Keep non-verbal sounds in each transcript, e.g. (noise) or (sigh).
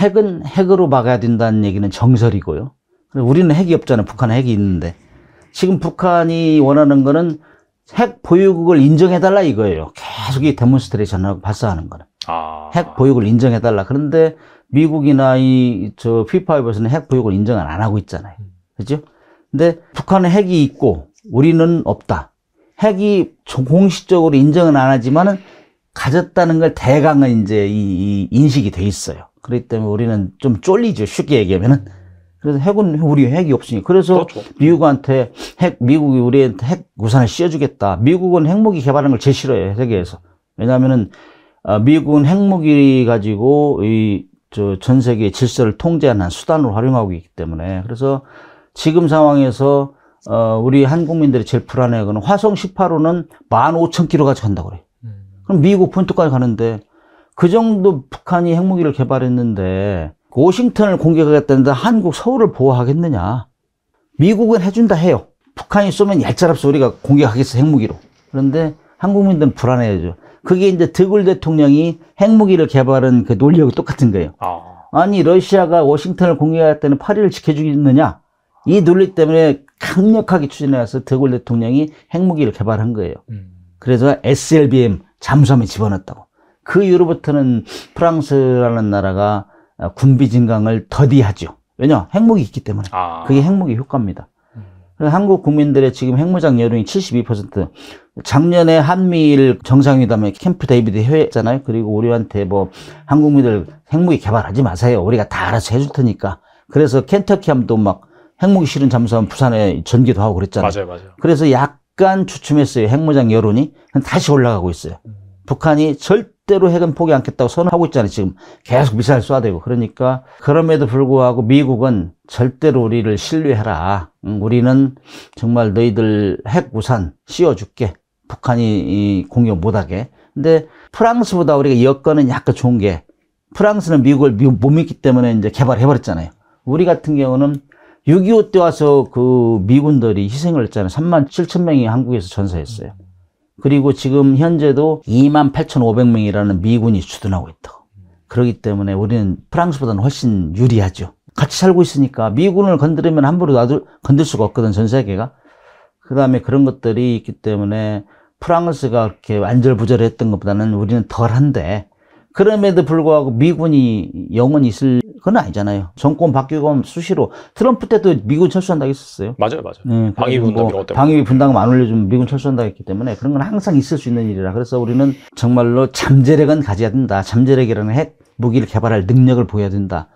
핵은 핵으로 막아야 된다는 얘기는 정설이고요. 우리는 핵이 없잖아요. 북한은 핵이 있는데. 지금 북한이 원하는 거는 핵 보유국을 인정해달라 이거예요. 계속 이 데몬스트레이션하고 발사하는 거는. 아... 핵 보유국을 인정해달라. 그런데 미국이나 이, 저, 피파에버스는핵 보유국을 인정을 안 하고 있잖아요. 음. 그죠? 근데 북한은 핵이 있고 우리는 없다. 핵이 공식적으로 인정은 안 하지만은 가졌다는 걸 대강은 이제 이, 이 인식이 돼 있어요. 그렇기 때문에 우리는 좀 쫄리죠. 쉽게 얘기하면은. 그래서 핵은 우리 핵이 없으니 그래서 그렇죠. 미국한테 핵 미국이 우리한테 핵 우산을 씌워주겠다. 미국은 핵무기 개발하는 걸 제일 싫어해요 세계에서. 왜냐면은 어, 미국은 핵무기 가지고 이 저 전 세계 질서를 통제하는 수단으로 활용하고 있기 때문에 그래서 지금 상황에서 어 우리 한국민들이 제일 불안해하는 화성 18호는 15,000km 까지 간다고 그래. 요 그럼 미국 본토까지 가는데 그 정도 북한이 핵무기를 개발했는데 워싱턴을 공격하겠다는데 한국 서울을 보호하겠느냐 미국은 해준다 해요 북한이 쏘면 얄짤없이 우리가 공격하겠어 핵무기로 그런데 한국민들은 불안해야죠 그게 이제 드굴 대통령이 핵무기를 개발한 그 논리하고 똑같은 거예요 아. 아니 러시아가 워싱턴을 공격하겠다는 파리를 지켜주겠느냐 이 논리 때문에 강력하게 추진해서 드굴 대통령이 핵무기를 개발한 거예요 음. 그래서 SLBM 잠수함에 집어넣었다고 그 이후로부터는 프랑스라는 나라가 아, 군비 증강을 더디하죠. 왜냐? 핵무기 있기 때문에. 아. 그게 핵무기 효과입니다. 음. 한국 국민들의 지금 핵무장 여론이 72%. 작년에 한미일 정상회담에 캠프 데이비드 회했잖아요. 그리고 우리한테 뭐 한국민들 핵무기 개발하지 마세요. 우리가 다 알아서 해줄 테니까. 그래서 켄터키 함도막 핵무기 실은 잠수함 부산에 전기도 하고 그랬잖아요. 맞아요, 맞아요. 그래서 약간 주춤했어요. 핵무장 여론이. 다시 올라가고 있어요. 음. 북한이 절대 절대로 핵은 포기 않겠다고 선언하고 있잖아요. 지금 계속 미사일 쏴야되고 그러니까 그럼에도 불구하고 미국은 절대로 우리를 신뢰해라. 우리는 정말 너희들 핵 우산 씌워줄게. 북한이 공격 못하게. 근데 프랑스보다 우리가 여건은 약간 좋은 게 프랑스는 미국을 못 믿기 때문에 이제 개발해버렸잖아요. 우리 같은 경우는 6.25 때 와서 그 미군들이 희생을 했잖아요. 3만 7천 명이 한국에서 전사했어요. 그리고 지금 현재도 28,500명이라는 만 미군이 주둔하고 있다. 그러기 때문에 우리는 프랑스보다는 훨씬 유리하죠. 같이 살고 있으니까 미군을 건드리면 함부로 놔둘, 건들 수가 없거든, 전 세계가. 그 다음에 그런 것들이 있기 때문에 프랑스가 이렇게 안절부절했던 것보다는 우리는 덜한데, 그럼에도 불구하고 미군이 영원히 있을 그건 아니잖아요. 정권 바뀌고 수시로 트럼프 때도 미군 철수한다 했었어요. 맞아요, 맞아요. 네, 방위 분담 뭐, 이런 것 때문에. 방위 분담금 안 올려주면 미군 철수한다 했기 때문에 그런 건 항상 있을 수 있는 일이라 그래서 우리는 정말로 잠재력은 가져야 된다. 잠재력이라는 핵 무기를 개발할 능력을 보여야 된다.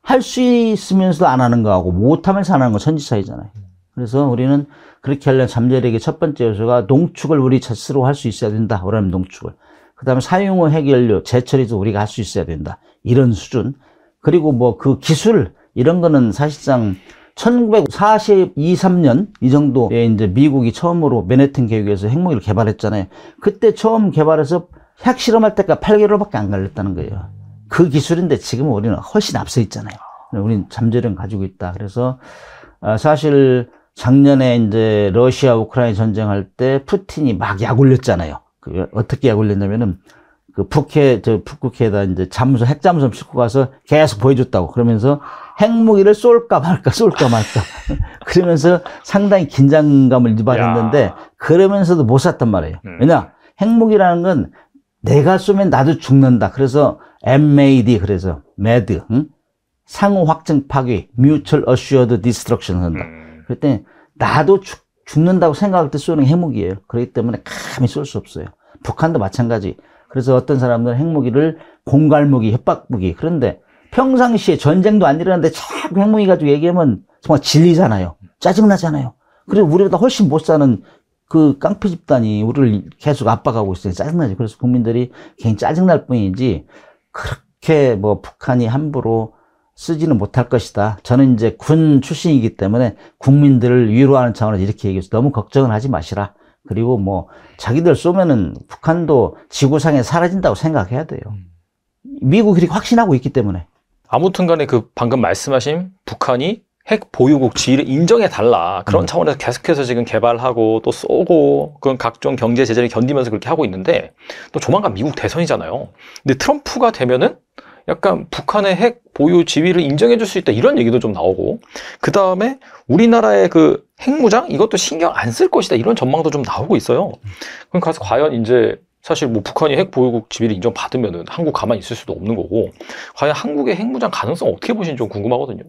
할 수 있으면서도 안 하는 거하고 못하면서 안 하는 거 천지차이잖아요. 그래서 우리는 그렇게 하려면 잠재력의 첫 번째 요소가 농축을 우리 스스로 할 수 있어야 된다. 오라면 농축을. 그 다음에 사용 후 핵연료, 재처리도 우리가 할 수 있어야 된다. 이런 수준. 그리고 뭐 그 기술 이런 거는 사실상 1942, 3년 이 정도에 이제 미국이 처음으로 맨해튼 계획에서 핵무기를 개발했잖아요. 그때 처음 개발해서 핵 실험할 때가 8개월밖에 안 걸렸다는 거예요. 그 기술인데 지금 우리는 훨씬 앞서 있잖아요. 우리는 잠재력 가지고 있다. 그래서 아, 사실 작년에 이제 러시아 우크라이나 전쟁할 때 푸틴이 막약 올렸잖아요. 그 어떻게 약 올렸냐면은 그 북해 저북극해다 이제 잠수 핵잠수함 싣고 가서 계속 보여줬다고 그러면서 핵무기를 쏠까 말까 쏠까 말까 (laughs) 그러면서 상당히 긴장감을 유발했는데 그러면서도 못샀단 말이에요. 음. 왜냐 핵무기라는 건 내가 쏘면 나도 죽는다. 그래서 MAD 그래서 MAD 응? 상호 확증 파괴 Mutual Assured Destruction 한다. 음. 그니 나도 죽, 죽 는다고 생각할 때 쏘는 핵무기예요. 그렇기 때문에 감히 쏠 수 없어요. 북한도 마찬가지. 그래서 어떤 사람들은 핵무기를 공갈무기, 협박무기. 그런데 평상시에 전쟁도 안일어났는데 자꾸 핵무기 가지고 얘기하면 정말 질리잖아요. 짜증나잖아요. 그리고 우리보다 훨씬 못 사는 그 깡패 집단이 우리를 계속 압박하고 있어요. 짜증나죠 그래서 국민들이 굉장히 짜증날 뿐이지 그렇게 뭐 북한이 함부로 쓰지는 못할 것이다. 저는 이제 군 출신이기 때문에 국민들을 위로하는 차원에서 이렇게 얘기해서 너무 걱정은 하지 마시라. 그리고 뭐 자기들 쏘면은 북한도 지구상에 사라진다고 생각해야 돼요. 음. 미국이 그렇게 확신하고 있기 때문에. 아무튼 간에 그 방금 말씀하신 북한이 핵 보유국 지위를 인정해 달라 그런 음. 차원에서 계속해서 지금 개발하고 또 쏘고 그런 각종 경제 제재를 견디면서 그렇게 하고 있는데 또 조만간 미국 대선이잖아요. 근데 트럼프가 되면은 약간 북한의 핵 보유 지위를 인정해 줄수 있다 이런 얘기도 좀 나오고 그 다음에 우리나라의 그 핵무장 이것도 신경 안 쓸 것이다 이런 전망도 좀 나오고 있어요 그럼 가서 과연 이제 사실 뭐 북한이 핵 보유국 지위를 인정받으면은 한국 가만히 있을 수도 없는 거고 과연 한국의 핵무장 가능성 어떻게 보시는지 좀 궁금하거든요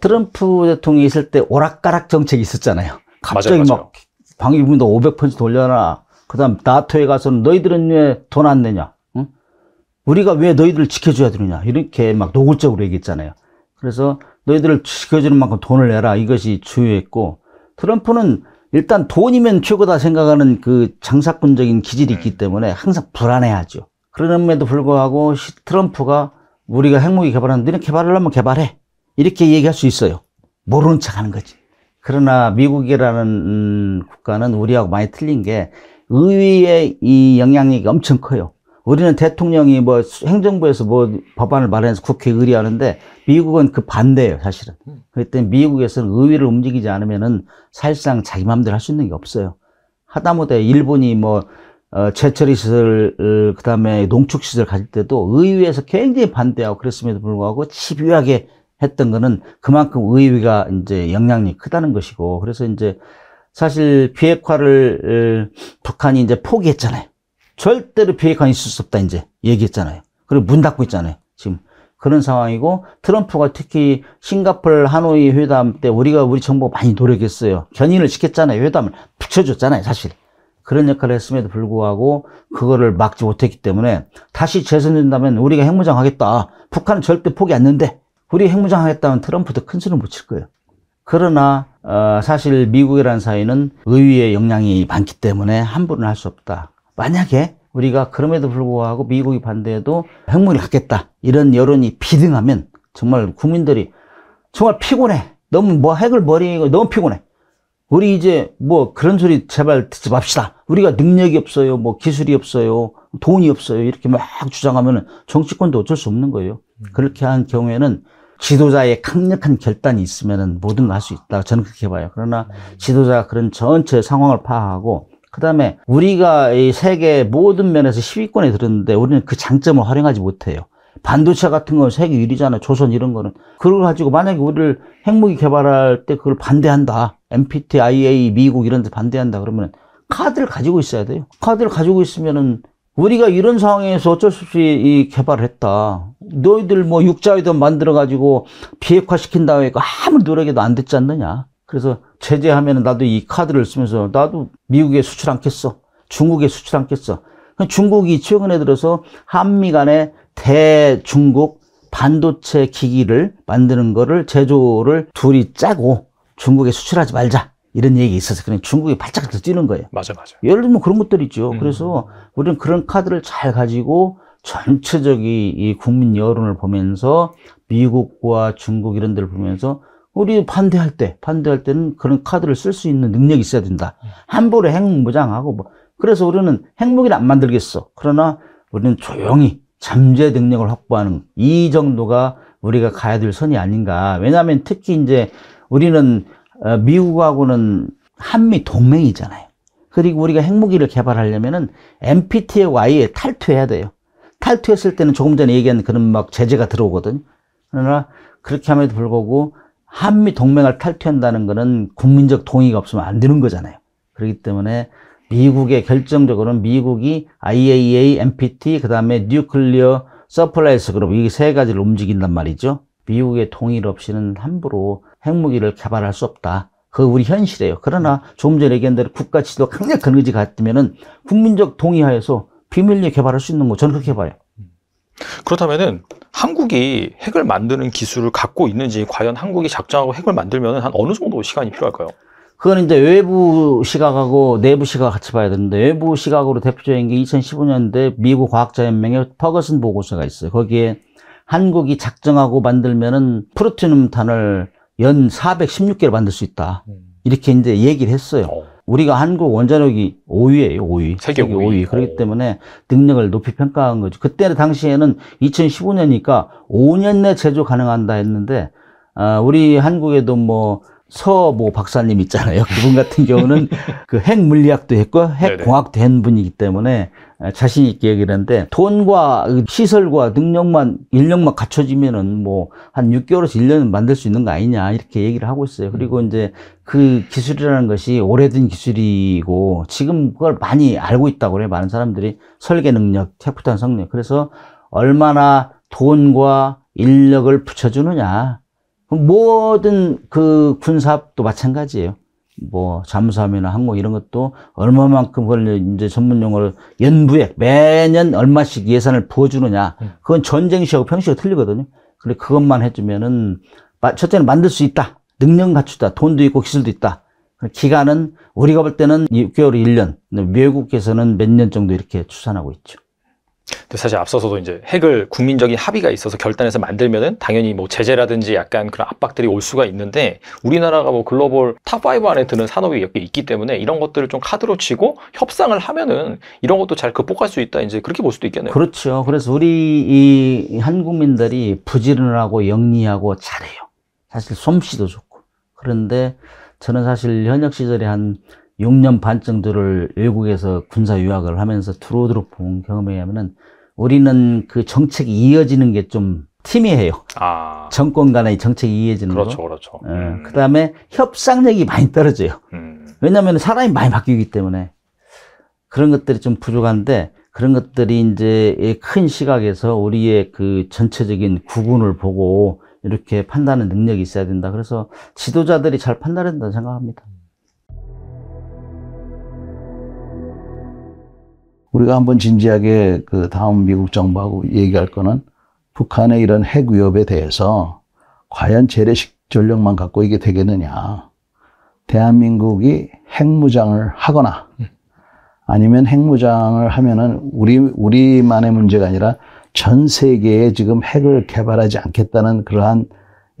트럼프 대통령이 있을 때 오락가락 정책이 있었잖아요 갑자기 맞아요, 맞아요. 막 방위비도 500%돌려놔 그다음 나토에 가서는 너희들은 왜 돈 안 내냐 우리가 왜 너희들을 지켜줘야 되느냐 이렇게 막 노골적으로 얘기했잖아요. 그래서 너희들을 지켜주는 만큼 돈을 내라 이것이 주요했고 트럼프는 일단 돈이면 최고다 생각하는 그 장사꾼적인 기질이 있기 네. 때문에 항상 불안해하죠. 그럼에도 불구하고 트럼프가 우리가 핵무기 개발하는데 는 개발을 하면 개발해 이렇게 얘기할 수 있어요. 모르는 척하는 거지. 그러나 미국이라는 음, 국가는 우리하고 많이 틀린 게 의회의 이 영향력이 엄청 커요. 우리는 대통령이 뭐 행정부에서 뭐 법안을 마련해서 국회에 의뢰하는데 미국은 그 반대예요, 사실은. 음. 그랬더니 미국에서는 의회를 움직이지 않으면은 사실상 자기 마음대로 할 수 있는 게 없어요. 하다못해 일본이 뭐 어, 제철이 시설, 어, 그다음에 농축 시설 가질 때도 의회에서 굉장히 반대하고 그랬음에도 불구하고 집요하게 했던 거는 그만큼 의회가 이제 영향이 크다는 것이고 그래서 이제 사실 비핵화를 어, 북한이 이제 포기했잖아요. 절대로 비핵화 있을 수 없다 이제 얘기했잖아요. 그리고 문 닫고 있잖아요. 지금 그런 상황이고 트럼프가 특히 싱가폴 하노이 회담 때 우리가 우리 정부가 많이 노력했어요. 견인을 시켰잖아요. 회담을 붙여줬잖아요. 사실. 그런 역할을 했음에도 불구하고 그거를 막지 못했기 때문에 다시 재선된다면 우리가 핵무장 하겠다. 북한은 절대 포기 안는데 우리 핵무장 하겠다면 트럼프도 큰 소리 못칠 거예요. 그러나 어, 사실 미국이라는 사회는 의회의 역량이 많기 때문에 함부로는 할 수 없다. 만약에 우리가 그럼에도 불구하고 미국이 반대해도 핵무기 갖겠다 이런 여론이 비등하면 정말 국민들이 정말 피곤해 너무 뭐 핵을 버리고 너무 피곤해 우리 이제 뭐 그런 소리 제발 듣지 맙시다 우리가 능력이 없어요 뭐 기술이 없어요 돈이 없어요 이렇게 막 주장하면 정치권도 어쩔 수 없는 거예요 그렇게 한 경우에는 지도자의 강력한 결단이 있으면 모든 걸할수 있다 저는 그렇게 봐요 그러나 지도자가 그런 전체 상황을 파악하고 그 다음에 우리가 이 세계 모든 면에서 10위권에 들었는데 우리는 그 장점을 활용하지 못해요. 반도체 같은 건 세계 1위잖아. 요 조선 이런 거는. 그걸 가지고 만약에 우리를 핵무기 개발할 때 그걸 반대한다. MPT, IA, 미국 이런 데 반대한다. 그러면 카드를 가지고 있어야 돼요. 카드를 가지고 있으면은 우리가 이런 상황에서 어쩔 수 없이 이 개발을 했다. 너희들 뭐 육자회담 만들어가지고 비핵화 시킨다고 하니아무 그 노력해도 안 됐지 않느냐. 그래서 제재하면 나도 이 카드를 쓰면서 나도 미국에 수출 않겠어. 중국에 수출 않겠어. 중국이 최근에 들어서 한미 간의 대중국 반도체 기기를 만드는 거를 제조를 둘이 짜고 중국에 수출하지 말자. 이런 얘기 있어서 그냥 중국이 바짝 뛰는 거예요. 맞아, 맞아. 예를 들면 뭐 그런 것들 있죠. 음. 그래서 우리는 그런 카드를 잘 가지고 전체적인 이 국민 여론을 보면서 미국과 중국 이런 데를 보면서 우리 반대할 때, 반대할 때는 그런 카드를 쓸 수 있는 능력이 있어야 된다. 함부로 핵무장하고 뭐. 그래서 우리는 핵무기를 안 만들겠어. 그러나 우리는 조용히 잠재 능력을 확보하는 이 정도가 우리가 가야 될 선이 아닌가. 왜냐하면 특히 이제 우리는 어, 미국하고는 한미 동맹이잖아요. 그리고 우리가 핵무기를 개발하려면은 NPT와의 탈퇴해야 돼요. 탈퇴했을 때는 조금 전에 얘기한 그런 막 제재가 들어오거든요. 그러나 그렇게 함에도 불구하고 한미 동맹을 탈퇴한다는 것은 국민적 동의가 없으면 안 되는 거잖아요. 그렇기 때문에 미국의 결정적으로는 미국이 IAEA, NPT, 그 다음에 뉴클리어 서플라이스 그룹 이 세 가지를 움직인단 말이죠. 미국의 동의를 없이는 함부로 핵무기를 개발할 수 없다. 그 우리 현실이에요. 그러나 조금 전에 얘기한 대로 국가 지도 강력한 의지가 있다면 국민적 동의하에서 비밀리에 개발할 수 있는 거 저는 그렇게 봐요. 그렇다면은 한국이 핵을 만드는 기술을 갖고 있는지 과연 한국이 작정하고 핵을 만들면 한 어느 정도 시간이 필요할까요? 그거는 이제 외부 시각하고 내부 시각 같이 봐야 되는데 외부 시각으로 대표적인 게 2015년대 미국 과학자연맹의 퍼거슨 보고서가 있어요. 거기에 한국이 작정하고 만들면은 프로티늄 탄을 연 416개를 만들 수 있다. 음. 이렇게 이제 얘기를 했어요. 어. 우리가 한국 원자력이 5위예요, 5위. 세계, 세 5위. 5위. 그렇기 때문에 능력을 높이 평가한 거죠. 그때 당시에는 2015년이니까 5년 내 제조 가능한다 했는데 어, 우리 한국에도 뭐 서모 뭐 박사님 있잖아요. 그분 같은 경우는 (laughs) 그 핵물리학도 했고 핵공학도 한 분이기 때문에 자신 있게 얘기하는데 돈과 그 시설과 능력만 인력만 갖춰지면은 뭐 한 6개월에서 1년은 만들 수 있는 거 아니냐 이렇게 얘기를 하고 있어요. 그리고 음. 이제 그 기술이라는 것이 오래된 기술이고 지금 그걸 많이 알고 있다고 그래요. 많은 사람들이 설계 능력, 태프탄 성능. 그래서 얼마나 돈과 인력을 붙여주느냐. 모든 그 군사업도 마찬가지예요. 뭐 잠수함이나 항공 이런 것도 얼마만큼 그걸 이제 전문 용어로 연부액 매년 얼마씩 예산을 부어주느냐 음. 그건 전쟁 시하고 평시가 틀리거든요. 그래 그것만 해주면은 첫째는 만들 수 있다 능력 갖추다 돈도 있고 기술도 있다 기간은 우리가 볼 때는 6개월 1년 미국에서는 몇 년 정도 이렇게 추산하고 있죠. 근데 사실 앞서서도 이제 핵을 국민적인 합의가 있어서 결단해서 만들면은 당연히 뭐 제재라든지 약간 그런 압박들이 올 수가 있는데 우리나라가 뭐 글로벌 탑 5 안에 드는 산업이 몇 개 있기 때문에 이런 것들을 좀 카드로 치고 협상을 하면은 이런 것도 잘 극복할 수 있다 이제 그렇게 볼 수도 있겠네요. 그렇죠. 그래서 우리 이 한국민들이 부지런하고 영리하고 잘해요. 사실 솜씨도 좋고 그런데 저는 사실 현역 시절에 한 6년 반 정도를 외국에서 군사 유학을 하면서 트로드로 본 경험에 의 하면은 우리는 그 정책이 이어지는 게 좀 팀이에요. 아. 정권 간의 정책이 이어지는 그렇죠, 거. 그렇죠, 그렇죠. 음. 그 다음에 협상력이 많이 떨어져요. 음. 왜냐하면 사람이 많이 바뀌기 때문에 그런 것들이 좀 부족한데 그런 것들이 이제 큰 시각에서 우리의 그 전체적인 구군을 보고 이렇게 판단하는 능력이 있어야 된다. 그래서 지도자들이 잘 판단한다 고 생각합니다. 우리가 한번 진지하게 그 다음 미국 정부하고 얘기할 거는 북한의 이런 핵 위협에 대해서 과연 재래식 전력만 갖고 이게 되겠느냐. 대한민국이 핵무장을 하거나 아니면 핵무장을 하면은 우리, 우리만의 문제가 아니라 전 세계에 지금 핵을 개발하지 않겠다는 그러한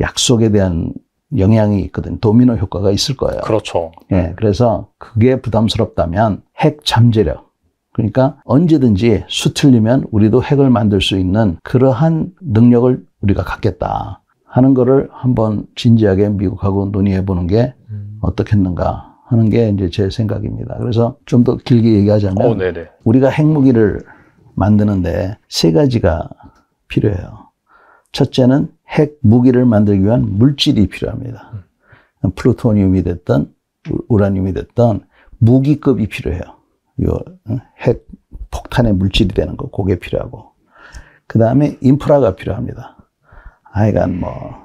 약속에 대한 영향이 있거든. 도미노 효과가 있을 거예요. 그렇죠. 예. 그래서 그게 부담스럽다면 핵 잠재력. 그러니까 언제든지 수틀리면 우리도 핵을 만들 수 있는 그러한 능력을 우리가 갖겠다 하는 거를 한번 진지하게 미국하고 논의해 보는 게 음. 어떻겠는가 하는 게 이제 제 생각입니다. 그래서 좀 더 길게 얘기하자면 오, 어, 우리가 핵무기를 만드는데 세 가지가 필요해요. 첫째는 핵 무기를 만들기 위한 물질이 필요합니다. 음. 플루토늄이 됐던 우라늄이 됐던 무기급이 필요해요. 핵 폭탄의 물질이 되는 거, 그게 필요하고. 그 다음에 인프라가 필요합니다. 하여간 뭐,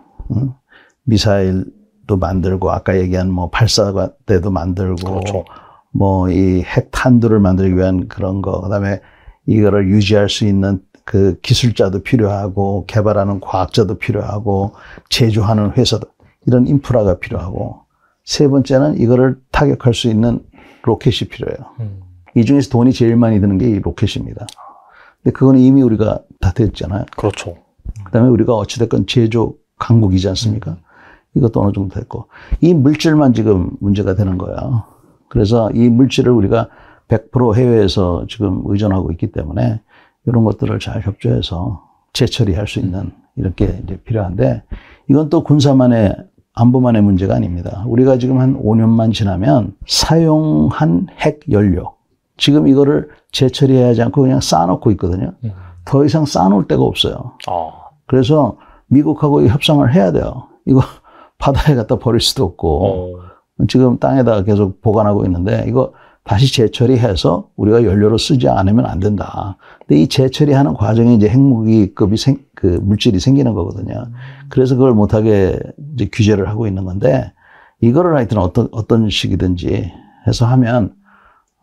미사일도 만들고, 아까 얘기한 뭐 발사대도 만들고, 그렇죠. 뭐이 핵탄두를 만들기 위한 그런 거, 그 다음에 이거를 유지할 수 있는 그 기술자도 필요하고, 개발하는 과학자도 필요하고, 제조하는 회사도, 이런 인프라가 필요하고, 세 번째는 이거를 타격할 수 있는 로켓이 필요해요. 음. 이 중에서 돈이 제일 많이 드는 게 이 로켓입니다. 근데 그건 이미 우리가 다 됐잖아요. 그렇죠. 그다음에 우리가 어찌됐건 제조 강국이지 않습니까? 음. 이것도 어느 정도 됐고 이 물질만 지금 문제가 되는 거야. 그래서 이 물질을 우리가 100% 해외에서 지금 의존하고 있기 때문에 이런 것들을 잘 협조해서 재처리할 수 있는 이렇게 이제 필요한데 이건 또 군사만의 안보만의 문제가 아닙니다. 우리가 지금 한 5년만 지나면 사용한 핵 연료 지금 이거를 재처리해야 지 않고 그냥 쌓아놓고 있거든요. 예. 더 이상 쌓아놓을 데가 없어요. 어. 그래서 미국하고 협상을 해야 돼요. 이거 (laughs) 바다에 갖다 버릴 수도 없고 어. 지금 땅에다가 계속 보관하고 있는데 이거 다시 재처리해서 우리가 연료로 쓰지 않으면 안 된다. 근데 이 재처리하는 과정에 이제 핵무기급이 생, 그 물질이 생기는 거거든요. 그래서 그걸 못하게 이제 규제를 하고 있는 건데 이거를 하여튼 어떤 어떤 식이든지 해서 하면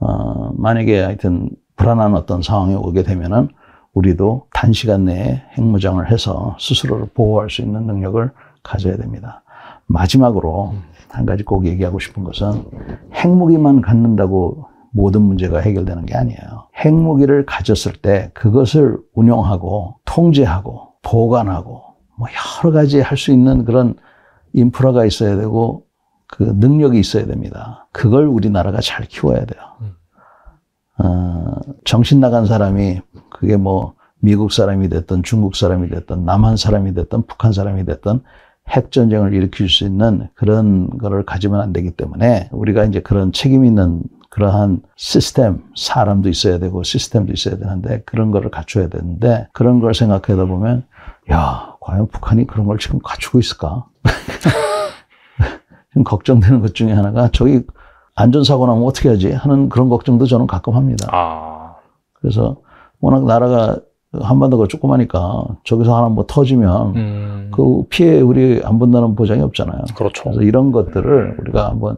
어, 만약에 하여튼 불안한 어떤 상황에 오게 되면은 우리도 단시간 내에 핵무장을 해서 스스로를 보호할 수 있는 능력을 가져야 됩니다. 마지막으로 음. 한 가지 꼭 얘기하고 싶은 것은 핵무기만 갖는다고 모든 문제가 해결되는 게 아니에요. 핵무기를 가졌을 때 그것을 운영하고 통제하고 보관하고 뭐 여러 가지 할 수 있는 그런 인프라가 있어야 되고 그 능력이 있어야 됩니다. 그걸 우리나라가 잘 키워야 돼요. 음. 어, 정신 나간 사람이 그게 뭐 미국 사람이 됐든 중국 사람이 됐든 남한 사람이 됐든 북한 사람이 됐든 핵전쟁을 일으킬 수 있는 그런 거를 가지면 안 되기 때문에 우리가 이제 그런 책임 있는 그러한 시스템, 사람도 있어야 되고 시스템도 있어야 되는데 그런 거를 갖춰야 되는데 그런 걸 생각하다 보면 야, 과연 북한이 그런 걸 지금 갖추고 있을까? (laughs) 지 걱정되는 것 중에 하나가 저기 안전사고 나면 어떻게 하지 하는 그런 걱정도 저는 가끔 합니다. 아. 그래서 워낙 나라가 한반도가 조그마니까 저기서 하나 뭐 터지면 음. 그 피해 우리 안 본다는 보장이 없잖아요. 그렇죠. 그래서 이런 것들을 우리가 한번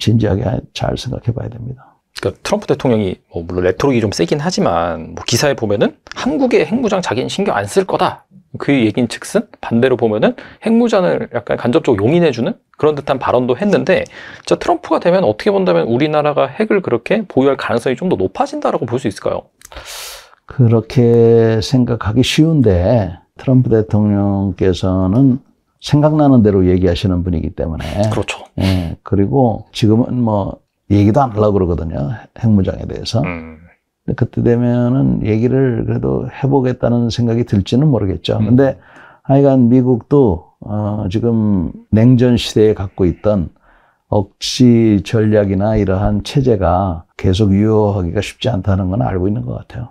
진지하게 잘 생각해 봐야 됩니다. 그러니까 트럼프 대통령이 뭐 물론 레토릭이 좀 세긴 하지만 뭐 기사에 보면은 한국의 핵무장 자기는 신경 안 쓸 거다 그 얘긴 즉슨 반대로 보면은 핵무장을 약간 간접적으로 용인해주는 그런 듯한 발언도 했는데 자 트럼프가 되면 어떻게 본다면 우리나라가 핵을 그렇게 보유할 가능성이 좀 더 높아진다라고 볼 수 있을까요? 그렇게 생각하기 쉬운데 트럼프 대통령께서는 생각나는 대로 얘기하시는 분이기 때문에 그렇죠. 예, 그리고 지금은 뭐 얘기도 안 하려고 그러거든요. 핵무장에 대해서. 음. 그때 되면은 얘기를 그래도 해보겠다는 생각이 들지는 모르겠죠. 음. 근데 하여간 미국도 어, 지금 냉전 시대에 갖고 있던 억지 전략이나 이러한 체제가 계속 유효하기가 쉽지 않다는 건 알고 있는 것 같아요.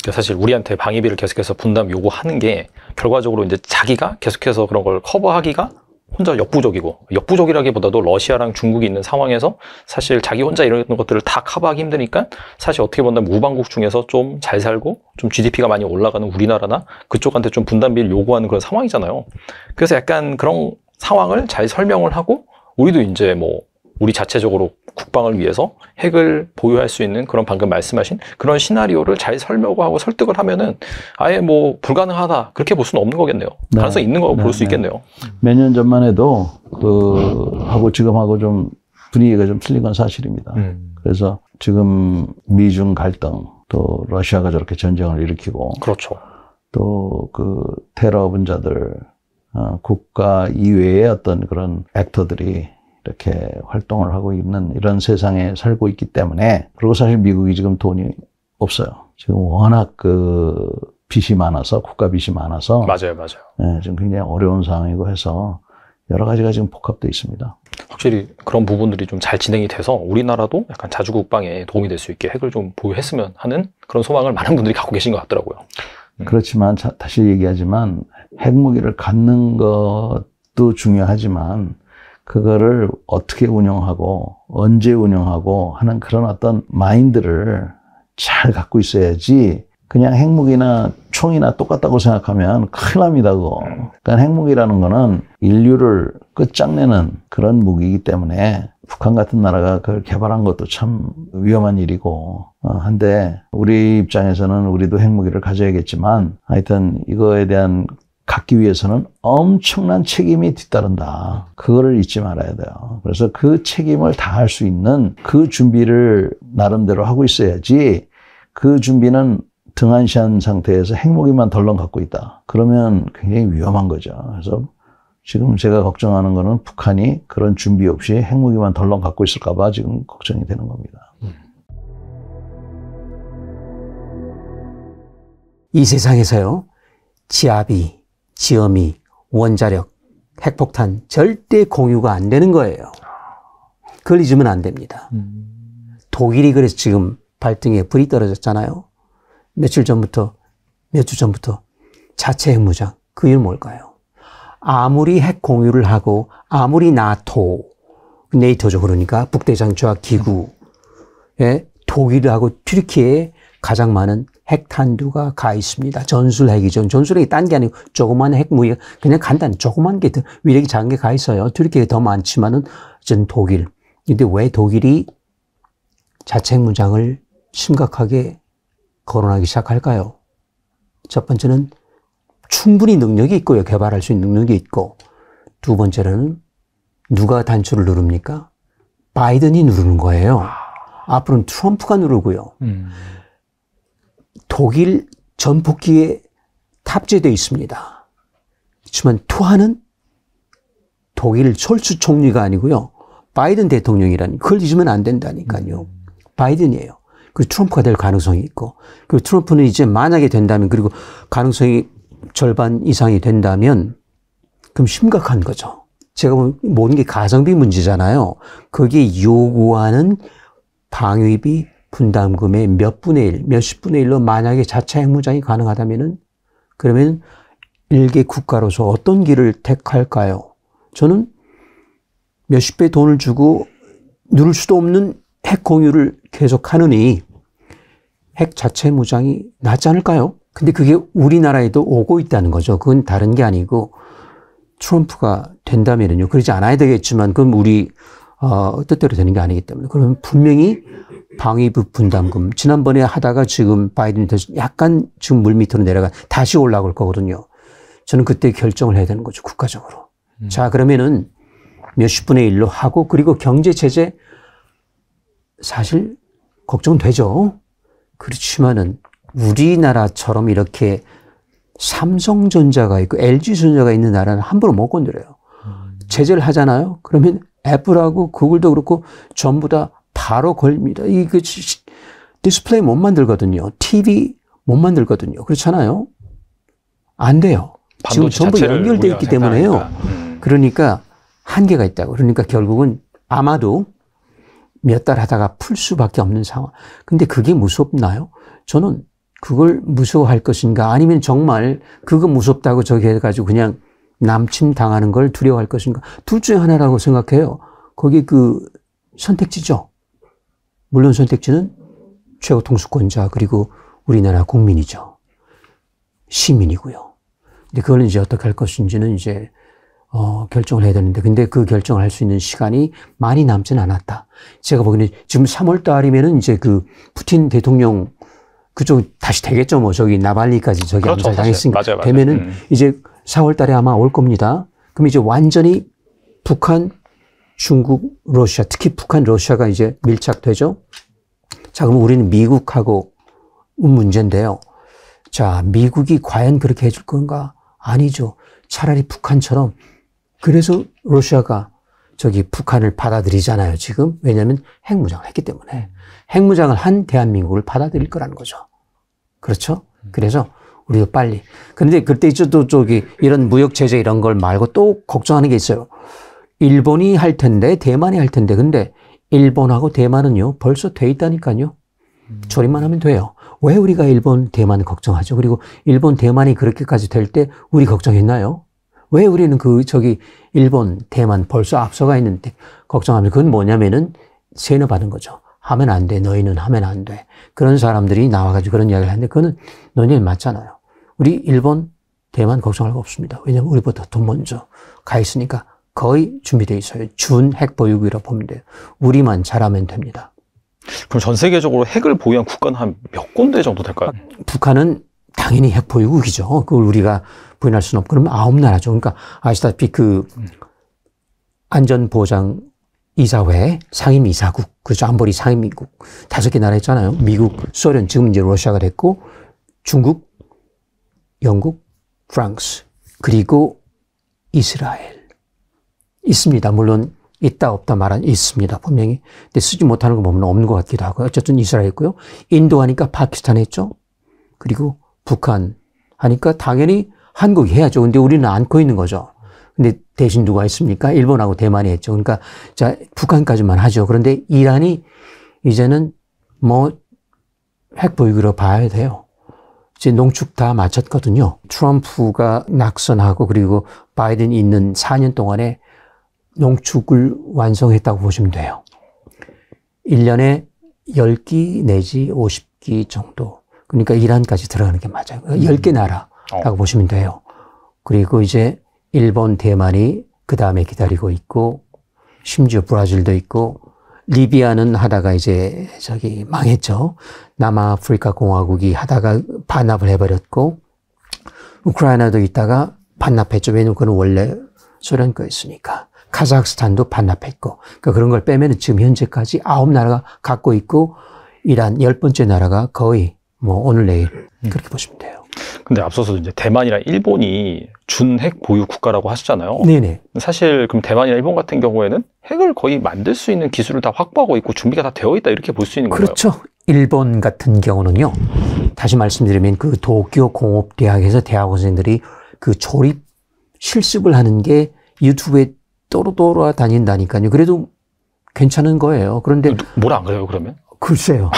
그러니까 사실 우리한테 방위비를 계속해서 분담 요구하는 게 결과적으로 이제 자기가 계속해서 그런 걸 커버하기가 혼자 역부족이고 역부족이라기보다도 러시아랑 중국이 있는 상황에서 사실 자기 혼자 이런 것들을 다 커버하기 힘드니까 사실 어떻게 본다면 무방국 중에서 좀 잘 살고 좀 GDP가 많이 올라가는 우리나라나 그쪽한테 좀 분담비를 요구하는 그런 상황이잖아요. 그래서 약간 그런 상황을 잘 설명을 하고 우리도 이제 뭐 우리 자체적으로 국방을 위해서 핵을 보유할 수 있는 그런 방금 말씀하신 그런 시나리오를 잘 설명하고 설득을 하면은 아예 뭐 불가능하다 그렇게 볼 수는 없는 거겠네요. 네. 가능성 있는 거 볼수 네, 네. 있겠네요. 몇 년 전만 해도 그 하고 지금하고 좀 분위기가 좀 틀린 건 사실입니다. 음. 그래서 지금 미중 갈등 또 러시아가 저렇게 전쟁을 일으키고 그렇죠. 또 그 테러 분자들 어, 국가 이외의 어떤 그런 액터들이 이렇게 활동을 하고 있는 이런 세상에 살고 있기 때문에 그리고 사실 미국이 지금 돈이 없어요. 지금 워낙 그 빚이 많아서 국가 빚이 많아서 맞아요, 맞아요. 네, 지금 굉장히 어려운 상황이고 해서 여러 가지가 지금 복합돼 있습니다. 확실히 그런 부분들이 좀 잘 진행이 돼서 우리나라도 약간 자주 국방에 도움이 될 수 있게 핵을 좀 보유했으면 하는 그런 소망을 많은 분들이 갖고 계신 것 같더라고요. 음. 그렇지만 자, 다시 얘기하지만 핵무기를 갖는 것도 중요하지만 그거를 어떻게 운영하고 언제 운영하고 하는 그런 어떤 마인드를 잘 갖고 있어야지 그냥 핵무기나 총이나 똑같다고 생각하면 큰일 납니다, 그거. 그러니까 핵무기라는 거는 인류를 끝장내는 그런 무기이기 때문에 북한 같은 나라가 그걸 개발한 것도 참 위험한 일이고, 어, 한데, 우리 입장에서는 우리도 핵무기를 가져야겠지만, 하여튼 이거에 대한 갖기 위해서는 엄청난 책임이 뒤따른다. 그거를 잊지 말아야 돼요. 그래서 그 책임을 다할 수 있는 그 준비를 나름대로 하고 있어야지 그 준비는 등한시한 상태에서 핵무기만 덜렁 갖고 있다. 그러면 굉장히 위험한 거죠. 그래서 지금 제가 걱정하는 거는 북한이 그런 준비 없이 핵무기만 덜렁 갖고 있을까봐 지금 걱정이 되는 겁니다. 이 세상에서요, 지압이 지엄이, 원자력, 핵폭탄 절대 공유가 안 되는 거예요. 그걸 잊으면 안 됩니다. 음. 독일이 그래서 지금 발등에 불이 떨어졌잖아요. 며칠 전부터, 몇 주 전부터 자체 핵무장. 그 이유는 뭘까요? 아무리 핵 공유를 하고, 아무리 나토, 네이터죠 그러니까 북대장조합 기구에 예, 독일하고 튀르키에 가장 많은 핵 탄두가 가 있습니다. 전술핵이죠. 전술핵이 딴 게 아니고 조그만 핵 무기 그냥 간단히 조그만 게 위력이 작은 게 가 있어요. 튀르키에 더 많지만은 전 독일. 근데 왜 독일이 자책 문장을 심각하게 거론하기 시작할까요? 첫 번째는 충분히 능력이 있고요. 개발할 수 있는 능력이 있고. 두 번째로는 누가 단추를 누릅니까? 바이든이 누르는 거예요. 아. 앞으로는 트럼프가 누르고요. 음. 독일 전폭기에 탑재되어 있습니다. 그지만 투하는 독일 철수 총리가 아니고요. 바이든 대통령이라니 그걸 잊으면 안 된다니까요. 바이든이에요. 그 트럼프가 될 가능성이 있고 그 트럼프는 이제 만약에 된다면 그리고 가능성이 절반 이상이 된다면 그럼 심각한 거죠. 제가 보면 모든 게 가성비 문제잖아요. 거기 요구하는 방위비 분담금의 몇 분의 일, 몇십 분의 일로 만약에 자차 핵무장이 가능하다면은 그러면 일개 국가로서 어떤 길을 택할까요? 저는 몇십 배 돈을 주고 누를 수도 없는 핵 공유를 계속하느니 핵 자체 무장이 낫지 않을까요? 근데 그게 우리나라에도 오고 있다는 거죠. 그건 다른 게 아니고 트럼프가 된다면은요. 그러지 않아야 되겠지만 그건 우리 어, 뜻대로 되는 게 아니기 때문에 그러면 분명히 방위부 분담금. 지난번에 하다가 지금 바이든 대통령 약간 지금 물밑으로 내려가 다시 올라올 거거든요. 저는 그때 결정을 해야 되는 거죠. 국가적으로. 음. 자, 그러면은 몇십 분의 일로 하고 그리고 경제 체제 사실 걱정되죠. 그렇지만은 우리나라처럼 이렇게 삼성전자가 있고 LG전자가 있는 나라는 함부로 못 건드려요. 음. 제재를 하잖아요. 그러면 애플하고 구글도 그렇고 전부 다 바로 걸립니다. 이 그 디스플레이 못 만들거든요. TV 못 만들거든요. 그렇잖아요. 안 돼요. 지금 전부 연결돼 있기 때문에요. 음. 그러니까 한계가 있다고. 그러니까 결국은 아마도 몇 달 하다가 풀 수밖에 없는 상황. 근데 그게 무섭나요? 저는 그걸 무서워할 것인가? 아니면 정말 그거 무섭다고 저기 해가지고 그냥 남침 당하는 걸 두려워할 것인가? 둘 중에 하나라고 생각해요. 거기 그 선택지죠. 물론 선택지는 최고 통수권자 그리고 우리나라 국민이죠. 시민이고요. 근데 그걸 이제 어떻게 할 것인지는 이제 어, 결정을 해야 되는데 근데 그 결정을 할 수 있는 시간이 많이 남지는 않았다. 제가 보기에는 지금 3월 달이면은 이제 그 푸틴 대통령 그쪽 다시 되겠죠. 뭐 저기 나발리까지 저기 그렇죠, 당했으니까 되면은 음. 이제 4월 달에 아마 올 겁니다. 그럼 이제 완전히 북한 중국, 러시아, 특히 북한, 러시아가 이제 밀착되죠? 자, 그럼 우리는 미국하고 문제인데요. 자, 미국이 과연 그렇게 해줄 건가? 아니죠. 차라리 북한처럼. 그래서 러시아가 저기 북한을 받아들이잖아요, 지금. 왜냐면 핵무장을 했기 때문에. 핵무장을 한 대한민국을 받아들일 거라는 거죠. 그렇죠? 그래서 우리도 빨리. 그런데 그때 있죠. 또 저기 이런 무역제재 이런 걸 말고 또 걱정하는 게 있어요. 일본이 할 텐데 대만이 할 텐데 근데 일본하고 대만은요 벌써 돼 있다니까요. 음. 조립만 하면 돼요. 왜 우리가 일본 대만 걱정하죠? 그리고 일본 대만이 그렇게까지 될 때 우리 걱정했나요? 왜 우리는 그 저기 일본 대만 벌써 앞서가 있는데 걱정하면 그건 뭐냐면은 세뇌 받은 거죠. 하면 안 돼. 너희는 하면 안 돼. 그런 사람들이 나와가지고 그런 이야기를 하는데 그거는 너희는 맞잖아요. 우리 일본 대만 걱정할 거 없습니다. 왜냐면 우리보다 돈 먼저 가 있으니까 거의 준비되어 있어요. 준 핵보유국이라고 보면 돼요. 우리만 잘하면 됩니다. 그럼 전 세계적으로 핵을 보유한 국가는 한 몇 군데 정도 될까요? 북한은 당연히 핵보유국이죠. 그걸 우리가 부인할 수는 없고 그러면 아홉 나라죠. 그러니까 아시다시피 그 안전보장 이사회 상임이사국 그렇죠 안보리 상임이국 다섯 개 나라 했잖아요. 미국, 소련 지금 이제 러시아가 됐고 중국, 영국, 프랑스 그리고 이스라엘 있습니다. 물론 있다 없다 말은 있습니다. 분명히. 근데 쓰지 못하는 거 보면 없는 것 같기도 하고 요 어쨌든 이스라엘 있고요. 인도 하니까 파키스탄 했죠. 그리고 북한 하니까 당연히 한국이 해야죠. 근데 우리는 안고 있는 거죠. 근데 대신 누가 했습니까? 일본하고 대만이 했죠. 그러니까 자 북한까지만 하죠. 그런데 이란이 이제는 뭐 핵보유기로 봐야 돼요. 이제 농축 다 마쳤거든요. 트럼프가 낙선하고 그리고 바이든 있는 4년 동안에 농축을 완성했다고 보시면 돼요. 1년에 10기 내지 50기 정도. 그러니까 1안까지 들어가는 게 맞아요. 10개 그러니까 나라라고 어. 보시면 돼요. 그리고 이제 일본, 대만이 그 다음에 기다리고 있고, 심지어 브라질도 있고, 리비아는 하다가 이제 저기 망했죠. 남아프리카 공화국이 하다가 반납을 해버렸고, 우크라이나도 있다가 반납했죠. 왜냐면 그건 원래 소련 거였으니까. 카자흐스탄도 반납했고 그러니까 그런 걸 빼면 지금 현재까지 아홉 나라가 갖고 있고 이란 열 번째 나라가 거의 뭐 오늘 내일 음. 그렇게 보시면 돼요. 근데 앞서서 이제 대만이랑 일본이 준핵 보유 국가라고 하시잖아요. 네네. 사실 그럼 대만이나 일본 같은 경우에는 핵을 거의 만들 수 있는 기술을 다 확보하고 있고 준비가 다 되어 있다 이렇게 볼 수 있는 거예요. 그렇죠. 건가요? 일본 같은 경우는요. 다시 말씀드리면 그 도쿄 공업대학에서 대학원생들이 그 조립 실습을 하는 게 유튜브에 떠로 돌아다닌다니까요. 그래도 괜찮은 거예요. 그런데 뭘안 가요 그러면? 글쎄요.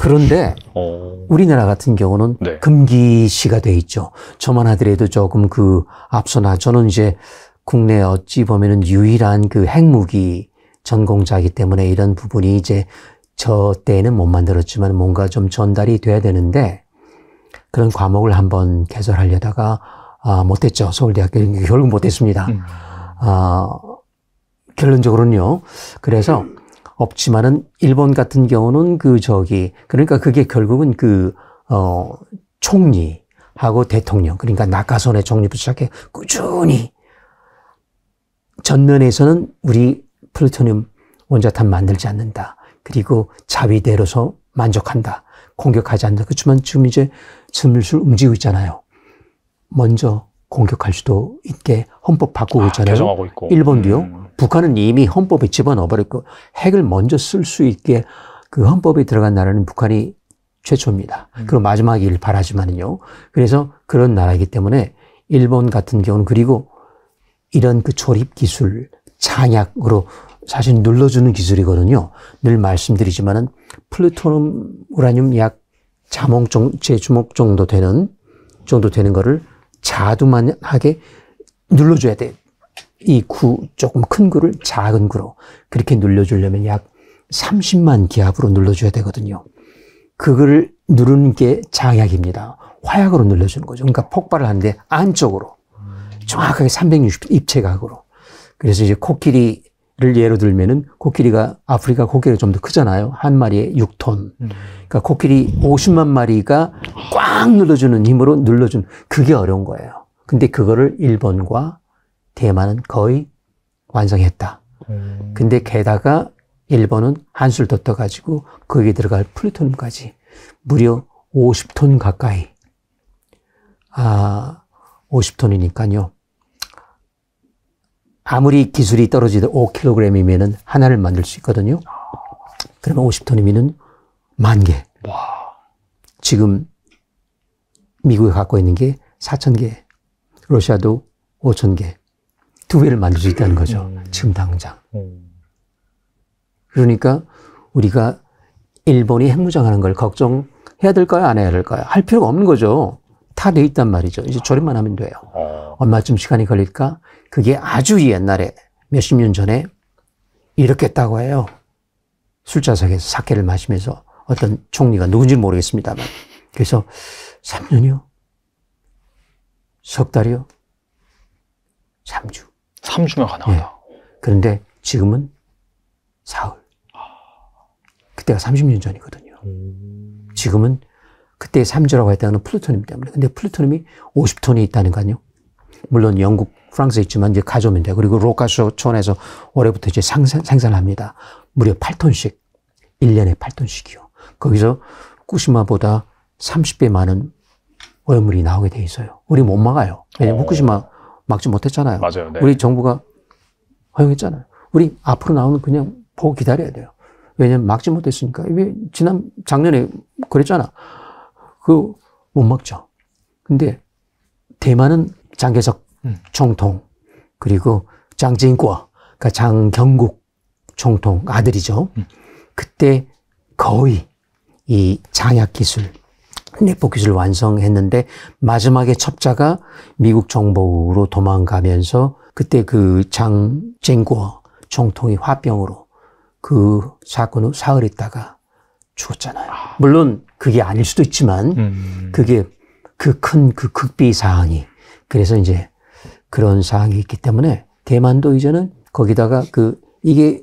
그런데 (laughs) 어... 우리나라 같은 경우는 네. 금기시가 돼 있죠. 저만 하더라도 조금 그 앞서나 저는 이제 국내 어찌 보면은 유일한 그 핵무기 전공자이기 때문에 이런 부분이 이제 저 때에는 못 만들었지만 뭔가 좀 전달이 돼야 되는데 그런 과목을 한번 개설하려다가 아, 못했죠. 서울대학교 결국 못했습니다. 음. 아, 결론적으로는요. 그래서 없지만은 일본 같은 경우는 그 저기 그러니까 그게 결국은 그 어, 총리하고 대통령 그러니까 낙하선의 총리부터 시작해 꾸준히 전면에서는 우리 플루토늄 원자탄 만들지 않는다. 그리고 자위대로서 만족한다. 공격하지 않는다. 그렇지만 지금 이제 슬슬 움직이고 있잖아요. 먼저 공격할 수도 있게 헌법 바꾸고 아, 있잖아요. 아, 일본도요. 음, 음. 북한은 이미 헌법에 집어넣어버렸고 핵을 먼저 쓸 수 있게 그 헌법에 들어간 나라는 북한이 최초입니다. 음. 그리고 마지막 일파라지만은요. 그래서 그런 나라이기 때문에 일본 같은 경우는 그리고 이런 그 조립 기술 장약으로 사실 눌러주는 기술이거든요. 늘 말씀드리지만은 플루토늄 우라늄 약 자몽 제 주먹 정도 되는 정도 되는 거를 자두만하게 눌러줘야 돼. 이 구, 조금 큰 구를 작은 구로 그렇게 눌러주려면 약 30만 기압으로 눌러줘야 되거든요. 그걸 누르는 게 장약입니다. 화약으로 눌러주는 거죠. 그러니까 폭발을 하는데 안쪽으로 정확하게 360도 입체각으로. 그래서 이제 코끼리 를 예로 들면은 코끼리가 아프리카 코끼리가 좀 더 크잖아요. 한 마리에 6톤. 음. 그러니까 코끼리 50만 마리가 꽉 눌러주는 힘으로 눌러준 그게 어려운 거예요. 근데 그거를 일본과 대만은 거의 완성했다. 음. 근데 게다가 일본은 한술 더 떠가지고 거기에 들어갈 플루토늄까지 무려 50톤 가까이. 아, 50톤이니까요. 아무리 기술이 떨어지도 5kg이면은 하나를 만들 수 있거든요. 그러면 50톤이면은 만 개. 와. 지금 미국이 갖고 있는 게 4천 개, 러시아도 5천 개, 두 배를 만들 수 있다는 거죠. 음. 지금 당장. 음. 그러니까 우리가 일본이 핵무장하는 걸 걱정해야 될까요? 안 해야 될까요? 할 필요가 없는 거죠. 다돼 있단 말이죠. 이제 조립만 하면 돼요. 아. 얼마쯤 시간이 걸릴까? 그게 아주 옛날에 몇십 년 전에 이렇게 했다고 해요. 술자석에서 사케를 마시면서 어떤 총리가 누군지 모르겠습니다만. 그래서 3년이요? 석 달이요? 3주. 3주면 가능하다. 네. 그런데 지금은 사흘. 아. 그때가 30년 전이거든요. 음. 지금은 그때 3조라고 했다는 플루토늄 때문에. 근데 플루토늄이 50톤이 있다는 거 아니요? 에 물론 영국, 프랑스에 있지만 이제 가져오면 돼요. 그리고 로카쇼촌에서 올해부터 이제 생산, 생산합니다. 을 무려 8톤씩. 1년에 8톤씩이요. 거기서 후쿠시마보다 30배 많은 오염물이 나오게 돼 있어요. 우리 못 막아요. 왜냐면 어. 후쿠시마 막지 못했잖아요. 맞아요. 네. 우리 정부가 허용했잖아요. 우리 앞으로 나오는 그냥 보고 기다려야 돼요. 왜냐면 막지 못했으니까. 왜 지난 작년에 그랬잖아. 그못 먹죠. 근데 대만은 장개석 음. 총통 그리고 장진과 그러니까 장경국 총통 아들이죠. 음. 그때 거의 이 장약 기술, 내복 기술 완성했는데 마지막에 첩자가 미국 정보로 도망가면서 그때 그 장쟁과 총통이 화병으로 그 사건 후 사흘 있다가 죽었잖아요. 물론 그게 아닐 수도 있지만 음. 그게 그 큰그 그 극비 사항이 그래서 이제 그런 사항이 있기 때문에 대만도 이제는 거기다가 그 이게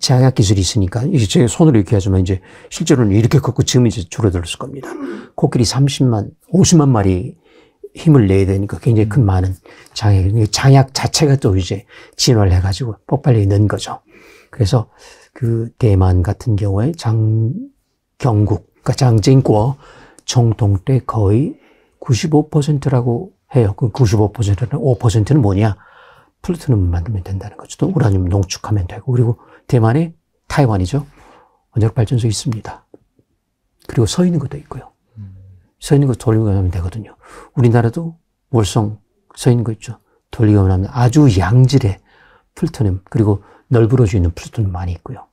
장약 기술이 있으니까 이제 제 손으로 이렇게 하지만 이제 실제로는 이렇게 컸고 지금 이제 줄어들었을 겁니다. 코끼리 30만, 50만 마리 힘을 내야 되니까 굉장히 큰 음. 많은 장약, 장약 자체가 또 이제 진화를 해가지고 폭발력이 는 거죠. 그래서 그 대만 같은 경우에 장, 경국, 그러니까 장진국 총통 때 거의 95%라고 해요. 그 95%는 5%는 뭐냐? 플루토늄 만들면 된다는 거죠. 또 우라늄 농축하면 되고. 그리고 대만의 타이완이죠. 원자력 발전소 있습니다. 그리고 서 있는 것도 있고요. 서 있는 거 돌리기만 면 되거든요. 우리나라도 월성 서 있는 거 있죠. 돌리기만 면 아주 양질의 플루토늄 그리고 널브러져 있는 플루토늄 많이 있고요.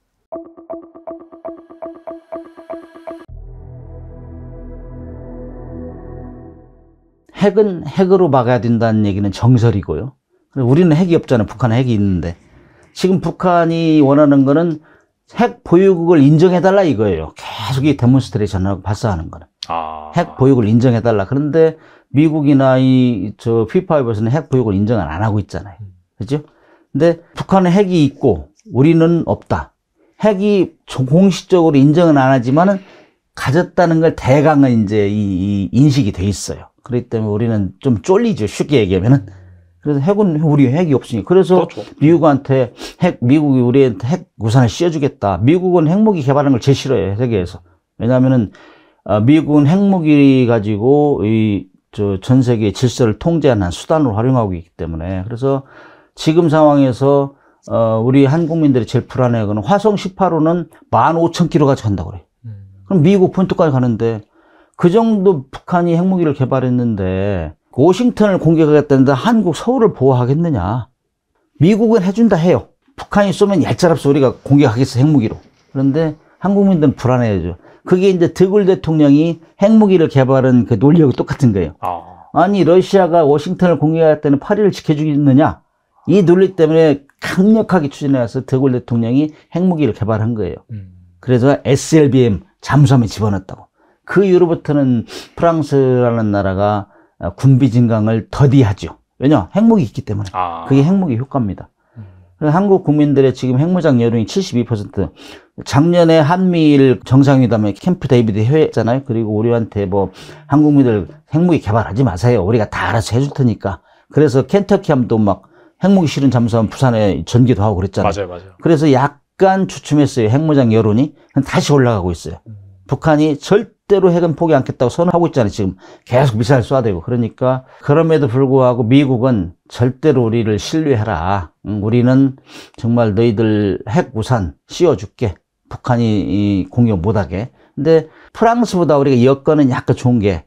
핵은 핵으로 막아야 된다는 얘기는 정설이고요. 우리는 핵이 없잖아요. 북한에 핵이 있는데. 지금 북한이 원하는 거는 핵 보유국을 인정해달라 이거예요. 계속 이 데몬스트레이션하고 발사하는 거는. 아... 핵 보유국을 인정해달라. 그런데 미국이나 이, 저, 피파이브에는핵 보유국을 인정을 안 하고 있잖아요. 음. 그죠? 근데 북한은 핵이 있고 우리는 없다. 핵이 공식적으로 인정은 안 하지만은 가졌다는 걸 대강은 이제 이, 이 인식이 돼 있어요. 그렇기 때문에 우리는 좀 쫄리죠. 쉽게 얘기하면은. 그래서 핵은 우리 핵이 없으니 까 그래서 그렇죠. 미국한테 핵 미국이 우리한테 핵 우산을 씌워주겠다. 미국은 핵무기 개발하는 걸 제일 싫어해요 세계에서. 왜냐면은 어, 미국은 핵무기 가지고 이 저 전 세계 질서를 통제하는 수단으로 활용하고 있기 때문에 그래서 지금 상황에서 어 우리 한국민들이 제일 불안해하는 화성 18호는 15,000km까지 간다고 그래. 음. 그럼 미국 포인트까지 가는데 그 정도 북한이 핵무기를 개발했는데 워싱턴을 공격하겠다는데 한국 서울을 보호하겠느냐 미국은 해준다 해요 북한이 쏘면 얄짤없어 우리가 공격하겠어 핵무기로 그런데 한국민들은 불안해야죠 그게 이제 드굴 대통령이 핵무기를 개발한 그 논리하고 똑같은 거예요 아. 아니 러시아가 워싱턴을 공격하겠다는 파리를 지켜주겠느냐 이 논리 때문에 강력하게 추진해서 드굴 대통령이 핵무기를 개발한 거예요 음. 그래서 SLBM 잠수함에 집어넣었다고 그 이후로부터는 프랑스라는 나라가 군비 증강을 더디하죠. 왜냐? 핵무기 있기 때문에. 아. 그게 핵무기 효과입니다. 음. 한국 국민들의 지금 핵무장 여론이 72%. 작년에 한미일 정상회담에 캠프 데이비드 회 했잖아요. 그리고 우리한테 뭐 한국민들 핵무기 개발하지 마세요. 우리가 다 알아서 해줄 테니까. 그래서 켄터키 함도 막 핵무기 실은 잠수함 부산에 전기도 하고 그랬잖아요. 맞아요, 맞아요. 그래서 약간 주춤했어요. 핵무장 여론이. 다시 올라가고 있어요. 음. 북한이 절대 절대로 핵은 포기 않겠다고 선언하고 있잖아요. 지금 계속 미사일 쏴야되고 그러니까 그럼에도 불구하고 미국은 절대로 우리를 신뢰해라. 우리는 정말 너희들 핵 우산 씌워줄게. 북한이 공격 못하게. 근데 프랑스보다 우리가 여건은 약간 좋은 게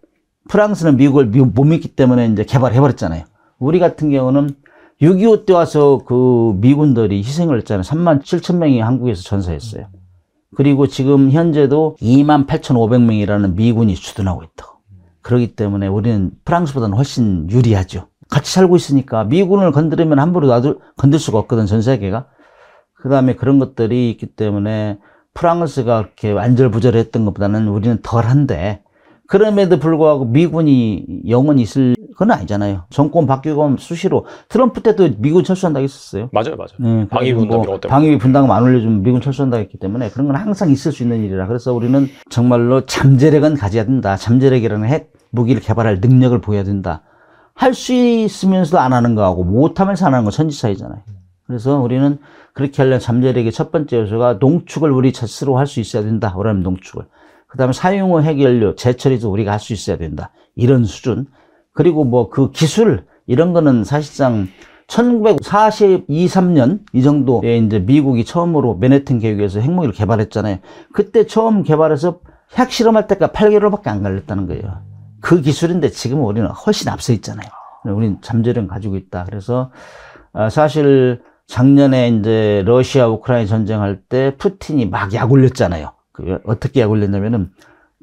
프랑스는 미국을 못 믿기 때문에 이제 개발해버렸잖아요. 우리 같은 경우는 6.25 때 와서 그 미군들이 희생을 했잖아요. 3만 7천 명이 한국에서 전사했어요. 그리고 지금 현재도 28,500명이라는 미군이 주둔하고 있다. 그러기 때문에 우리는 프랑스보다는 훨씬 유리하죠. 같이 살고 있으니까 미군을 건드리면 함부로 놔둘, 건들 수가 없거든, 전 세계가. 그 다음에 그런 것들이 있기 때문에 프랑스가 이렇게 안절부절했던 것보다는 우리는 덜한데, 그럼에도 불구하고 미군이 영원히 있을 그건 아니잖아요. 정권 바뀌고 수시로 트럼프 때도 미군 철수한다고 했었어요. 맞아요, 맞아요. 네, 방위 분담 뭐, 방위 분담금 안 올려주면 미군 철수한다고 했기 때문에 그런 건 항상 있을 수 있는 일이라 그래서 우리는 정말로 잠재력은 가져야 된다. 잠재력이라는 핵 무기를 개발할 능력을 보여야 된다. 할 수 있으면서도 안 하는 거하고 못하면서 안 하는 거천지사이잖아요 그래서 우리는 그렇게 하려면 잠재력의 첫 번째 요소가 농축을 우리 스스로 할 수 있어야 된다. 오라면 농축을. 그 다음에 사용 후 핵연료, 재처리도 우리가 할 수 있어야 된다. 이런 수준. 그리고 뭐 그 기술 이런 거는 사실상 1942, 3년 이 정도에 이제 미국이 처음으로 맨해튼 계획에서 핵무기를 개발했잖아요. 그때 처음 개발해서 핵 실험할 때까지 8개월밖에 안 걸렸다는 거예요. 그 기술인데 지금 우리는 훨씬 앞서 있잖아요. 우리는 잠재력 가지고 있다. 그래서 아, 사실 작년에 이제 러시아 우크라이나 전쟁할 때 푸틴이 막약 올렸잖아요. 그 어떻게 약 올렸냐면은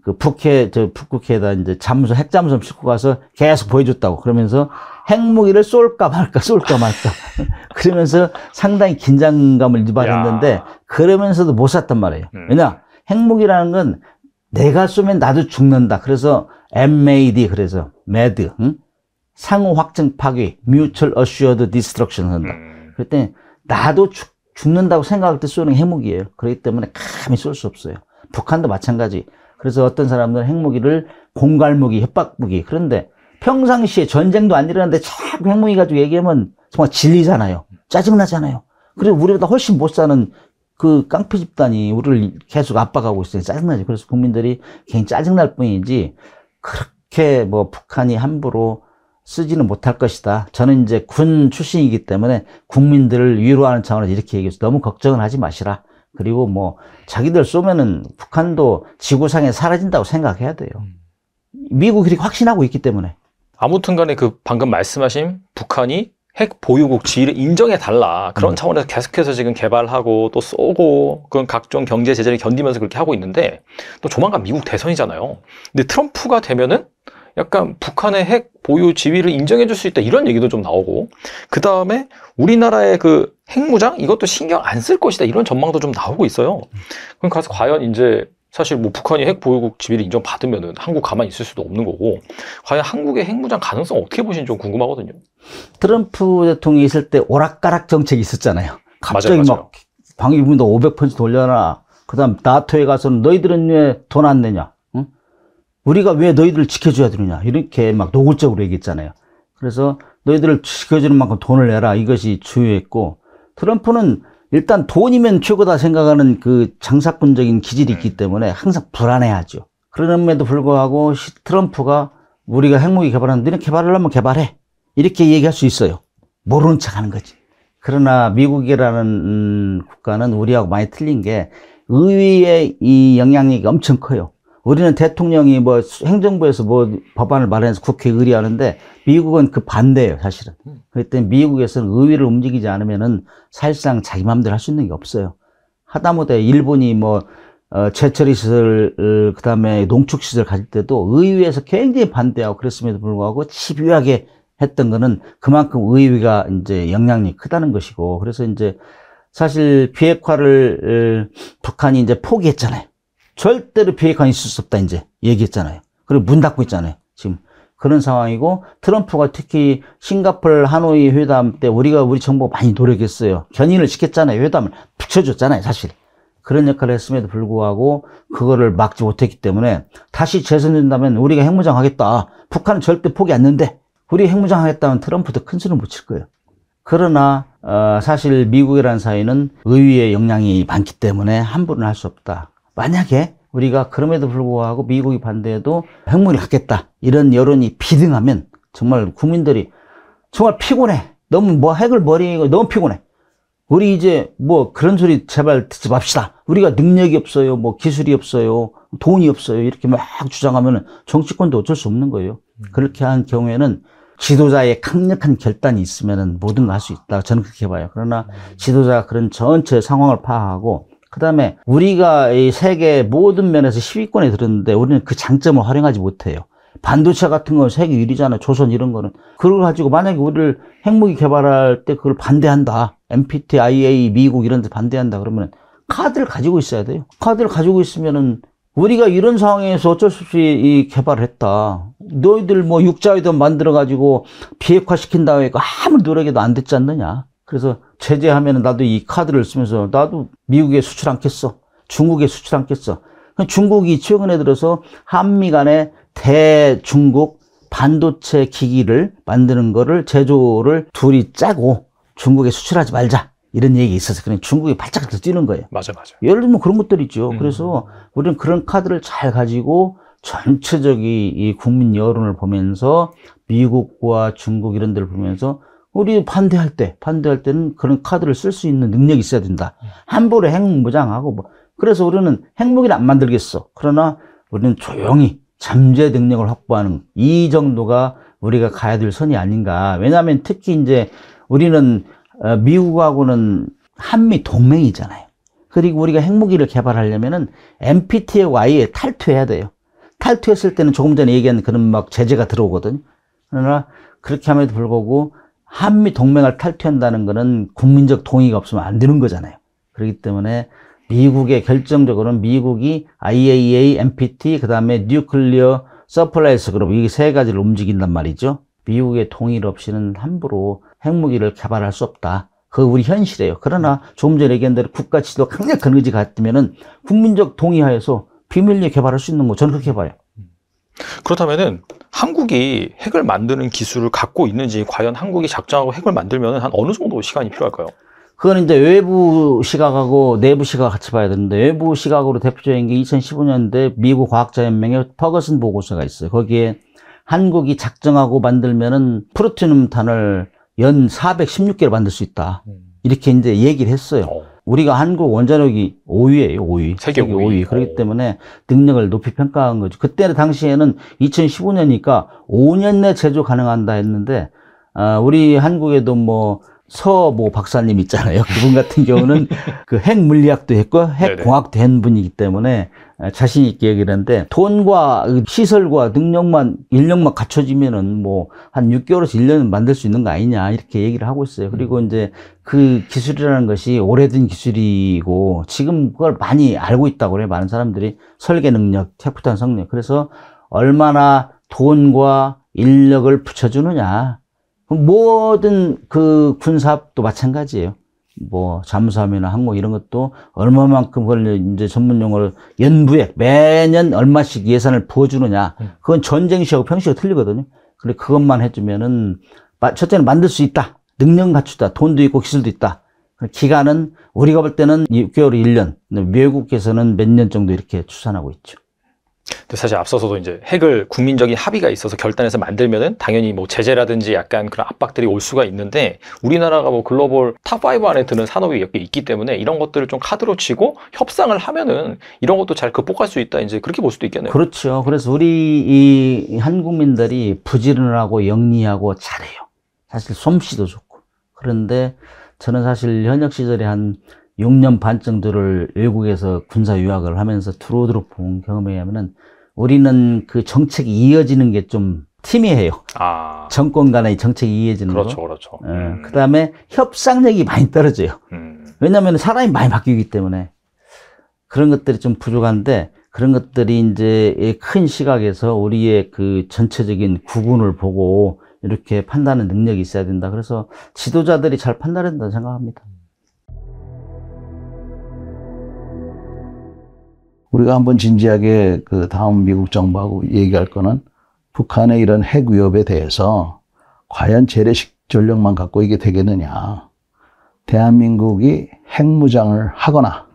그 북해 저북극해다 이제 잠수 핵잠수함 싣고 가서 계속 보여줬다고 그러면서 핵무기를 쏠까 말까 쏠까 말까 (laughs) 그러면서 상당히 긴장감을 유발했는데 그러면서도 못샀단 말이에요. 네. 왜냐 핵무기라는 건 내가 쏘면 나도 죽는다. 그래서 MAD 그래서 MAD 응? 상호 확증 파괴 Mutual Assured Destruction 한다. 음. 그랬더니 나도 죽, 죽 는다고 생각할 때 쏘는 핵무기예요. 그렇기 때문에 감히 쏠 수 없어요. 북한도 마찬가지. 그래서 어떤 사람들은 핵무기를 공갈무기, 협박무기. 그런데 평상시에 전쟁도 안일어났는데 자꾸 핵무기 가지고 얘기하면 정말 질리잖아요. 짜증나잖아요. 그리고 우리보다 훨씬 못 사는 그 깡패 집단이 우리를 계속 압박하고 있어요. 짜증나죠. 그래서 국민들이 굉장히 짜증날 뿐이지 그렇게 뭐 북한이 함부로 쓰지는 못할 것이다. 저는 이제 군 출신이기 때문에 국민들을 위로하는 차원에서 이렇게 얘기해서 너무 걱정은 하지 마시라. 그리고 뭐 자기들 쏘면은 북한도 지구상에 사라진다고 생각해야 돼요. 음. 미국이 그렇게 확신하고 있기 때문에. 아무튼 간에 그 방금 말씀하신 북한이 핵 보유국 지위를 인정해 달라 그런 음. 차원에서 계속해서 지금 개발하고 또 쏘고 그런 각종 경제 제재를 견디면서 그렇게 하고 있는데 또 조만간 미국 대선이잖아요. 근데 트럼프가 되면은 약간 북한의 핵 보유 지위를 인정해 줄 수 있다 이런 얘기도 좀 나오고 그 다음에 우리나라의 그 핵무장 이것도 신경 안 쓸 것이다 이런 전망도 좀 나오고 있어요 그럼 가서 과연 이제 사실 뭐 북한이 핵 보유국 지위를 인정받으면은 한국 가만히 있을 수도 없는 거고 과연 한국의 핵무장 가능성 어떻게 보시는지 좀 궁금하거든요. 트럼프 대통령이 있을 때 오락가락 정책이 있었잖아요. 갑자기 맞아요, 맞아요. 막 방위비도 500%돌려놔 그다음 나토에 가서는 너희들은 왜 돈 안 내냐? 우리가 왜 너희들을 지켜줘야 되느냐 이렇게 막 노골적으로 얘기했잖아요 그래서 너희들을 지켜주는 만큼 돈을 내라 이것이 주요했고 트럼프는 일단 돈이면 최고다 생각하는 그 장사꾼적인 기질이 있기 음. 때문에 항상 불안해하죠 그럼에도 불구하고 트럼프가 우리가 핵무기 개발하는데 너는 개발을 하면 개발해 이렇게 얘기할 수 있어요 모르는 척 하는 거지 그러나 미국이라는 음, 국가는 우리하고 많이 틀린 게 의회의 이 영향력이 엄청 커요 우리는 대통령이 뭐 행정부에서 뭐 법안을 마련해서 국회에 의뢰하는데 미국은 그 반대예요, 사실은. 그랬더니 미국에서는 의회를 움직이지 않으면은 사실상 자기 마음대로 할 수 있는 게 없어요. 하다못해 일본이 뭐 어, 제철 시설, 어, 그다음에 농축 시설 가질 때도 의회에서 굉장히 반대하고 그랬음에도 불구하고 집요하게 했던 거는 그만큼 의회가 이제 영향력이 크다는 것이고 그래서 이제 사실 비핵화를 어, 북한이 이제 포기했잖아요. 절대로 비핵화 있을 수 없다 이제 얘기했잖아요. 그리고 문 닫고 있잖아요. 지금 그런 상황이고 트럼프가 특히 싱가폴 하노이 회담 때 우리가 우리 정부가 많이 노력했어요. 견인을 시켰잖아요. 회담을 붙여줬잖아요. 사실. 그런 역할을 했음에도 불구하고 그거를 막지 못했기 때문에 다시 재선된다면 우리가 핵무장 하겠다. 북한은 절대 포기 안 했는데 우리 핵무장 하겠다면 트럼프도 큰 소리 못칠 거예요. 그러나 어, 사실 미국이라는 사회는 의위의 역량이 많기 때문에 함부로는 할 수 없다. 만약에 우리가 그럼에도 불구하고 미국이 반대해도 핵무기 갖겠다 이런 여론이 비등하면 정말 국민들이 정말 피곤해 너무 뭐 핵을 버리에 너무 피곤해 우리 이제 뭐 그런 소리 제발 듣지 맙시다 우리가 능력이 없어요 뭐 기술이 없어요 돈이 없어요 이렇게 막 주장하면 정치권도 어쩔 수 없는 거예요 음. 그렇게 한 경우에는 지도자의 강력한 결단이 있으면 모든 걸 할 수 있다 저는 그렇게 봐요 그러나 음. 지도자가 그런 전체 상황을 파악하고 그 다음에 우리가 이 세계 모든 면에서 10위권에 들었는데 우리는 그 장점을 활용하지 못해요. 반도체 같은 건 세계 1위잖아. 요 조선 이런 거는. 그걸 가지고 만약에 우리를 핵무기 개발할 때 그걸 반대한다. MPT, IA, 미국 이런 데 반대한다. 그러면 카드를 가지고 있어야 돼요. 카드를 가지고 있으면은 우리가 이런 상황에서 어쩔 수 없이 이 개발을 했다. 너희들 뭐 육자위든 만들어가지고 비핵화시킨 다음에 그 아무 노력에도 안 됐지 않느냐. 그래서 제재하면 나도 이 카드를 쓰면서 나도 미국에 수출 않겠어. 중국에 수출 않겠어. 중국이 최근에 들어서 한미 간의 대중국 반도체 기기를 만드는 거를 제조를 둘이 짜고 중국에 수출하지 말자. 이런 얘기 있어서 그냥 중국이 발짝 뛰는 거예요. 맞아, 맞아. 예를 들면 그런 것들 있죠. 음. 그래서 우리는 그런 카드를 잘 가지고 전체적인 이 국민 여론을 보면서 미국과 중국 이런 데를 보면서 우리 반대할 때, 반대할 때는 그런 카드를 쓸 수 있는 능력이 있어야 된다. 함부로 핵무장하고 뭐. 그래서 우리는 핵무기를 안 만들겠어. 그러나 우리는 조용히 잠재 능력을 확보하는 이 정도가 우리가 가야 될 선이 아닌가. 왜냐하면 특히 이제 우리는 어, 미국하고는 한미 동맹이잖아요. 그리고 우리가 핵무기를 개발하려면은 NPTY에 탈퇴해야 돼요. 탈퇴했을 때는 조금 전에 얘기한 그런 막 제재가 들어오거든요. 그러나 그렇게 함에도 불구하고 한미 동맹을 탈퇴한다는 것은 국민적 동의가 없으면 안 되는 거잖아요. 그렇기 때문에 미국의 결정적으로는 미국이 IAEA, NPT, 그 다음에 뉴클리어 서플라이스 그룹 이 세 가지를 움직인단 말이죠. 미국의 동의를 없이는 함부로 핵무기를 개발할 수 없다. 그 우리 현실이에요. 그러나 조금 전에 얘기한 대로 국가 지도 강력한 의지가 있으면은 국민적 동의하에서 비밀리에 개발할 수 있는 거 저는 그렇게 봐요. 그렇다면은 한국이 핵을 만드는 기술을 갖고 있는지 과연 한국이 작정하고 핵을 만들면 은한 어느 정도 시간이 필요할까요? 그건 이제 외부 시각하고 내부 시각 같이 봐야 되는데 외부 시각으로 대표적인 게 2015년대 미국 과학자연맹의 퍼거슨 보고서가 있어요. 거기에 한국이 작정하고 만들면은 프로티늄 탄을 연 416개를 만들 수 있다. 음. 이렇게 이제 얘기를 했어요. 어. 우리가 한국 원자력이 5위예요, 5위. 세계, 세계 5위. 5위. 그렇기 때문에 능력을 높이 평가한 거죠. 그때 당시에는 2015년이니까 5년 내 제조 가능한다 했는데 아, 우리 한국에도 뭐 서모 박사님 있잖아요. (laughs) 그분 같은 경우는 (laughs) 그 핵 물리학도 했고 핵 공학도 한 분이기 때문에 아, 자신 있게 얘기를 하는데 돈과 그 시설과 능력만 인력만 갖춰지면은 뭐 한 6개월에서 1년은 만들 수 있는 거 아니냐 이렇게 얘기를 하고 있어요. 그리고 음. 이제 그 기술이라는 것이 오래된 기술이고 지금 그걸 많이 알고 있다고 그래요. 많은 사람들이 설계 능력, 테프탄 성능. 그래서 얼마나 돈과 인력을 붙여주느냐. 모든 그 군사업도 마찬가지예요. 뭐 잠수함이나 항공 이런 것도 얼마만큼 그걸 이제 전문 용어로 연부액 매년 얼마씩 예산을 부어주느냐 그건 전쟁 시하고 평시가 틀리거든요. 근데 그것만 해주면은 첫째는 만들 수 있다. 능력 갖추다. 돈도 있고 기술도 있다. 기간은 우리가 볼 때는 6개월, 1년, 미국에서는 몇 년 정도 이렇게 추산하고 있죠. 근데 사실 앞서서도 이제 핵을 국민적인 합의가 있어서 결단해서 만들면은 당연히 뭐 제재라든지 약간 그런 압박들이 올 수가 있는데 우리나라가 뭐 글로벌 탑 5 안에 드는 산업이 몇 개 있기 때문에 이런 것들을 좀 카드로 치고 협상을 하면은 이런 것도 잘 극복할 수 있다 이제 그렇게 볼 수도 있겠네요. 그렇죠. 그래서 우리 이 한국민들이 부지런하고 영리하고 잘해요. 사실 솜씨도 좋고. 그런데 저는 사실 현역 시절에 한 6년 반 정도를 외국에서 군사 유학을 하면서 투로드로 본 경험에 의하면은 우리는 그 정책이 이어지는 게 좀 팀이에요. 아. 정권 간의 정책이 이어지는 거. 그렇죠, 그렇죠. 예, 음. 그 다음에 협상력이 많이 떨어져요. 음. 왜냐하면 사람이 많이 바뀌기 때문에 그런 것들이 좀 부족한데 그런 것들이 이제 큰 시각에서 우리의 그 전체적인 구분을 보고 이렇게 판단의 능력이 있어야 된다. 그래서 지도자들이 잘 판단해야 된다 생각합니다. 우리가 한번 진지하게 그 다음 미국 정부하고 얘기할 거는 북한의 이런 핵 위협에 대해서 과연 재래식 전력만 갖고 이게 되겠느냐. 대한민국이 핵무장을 하거나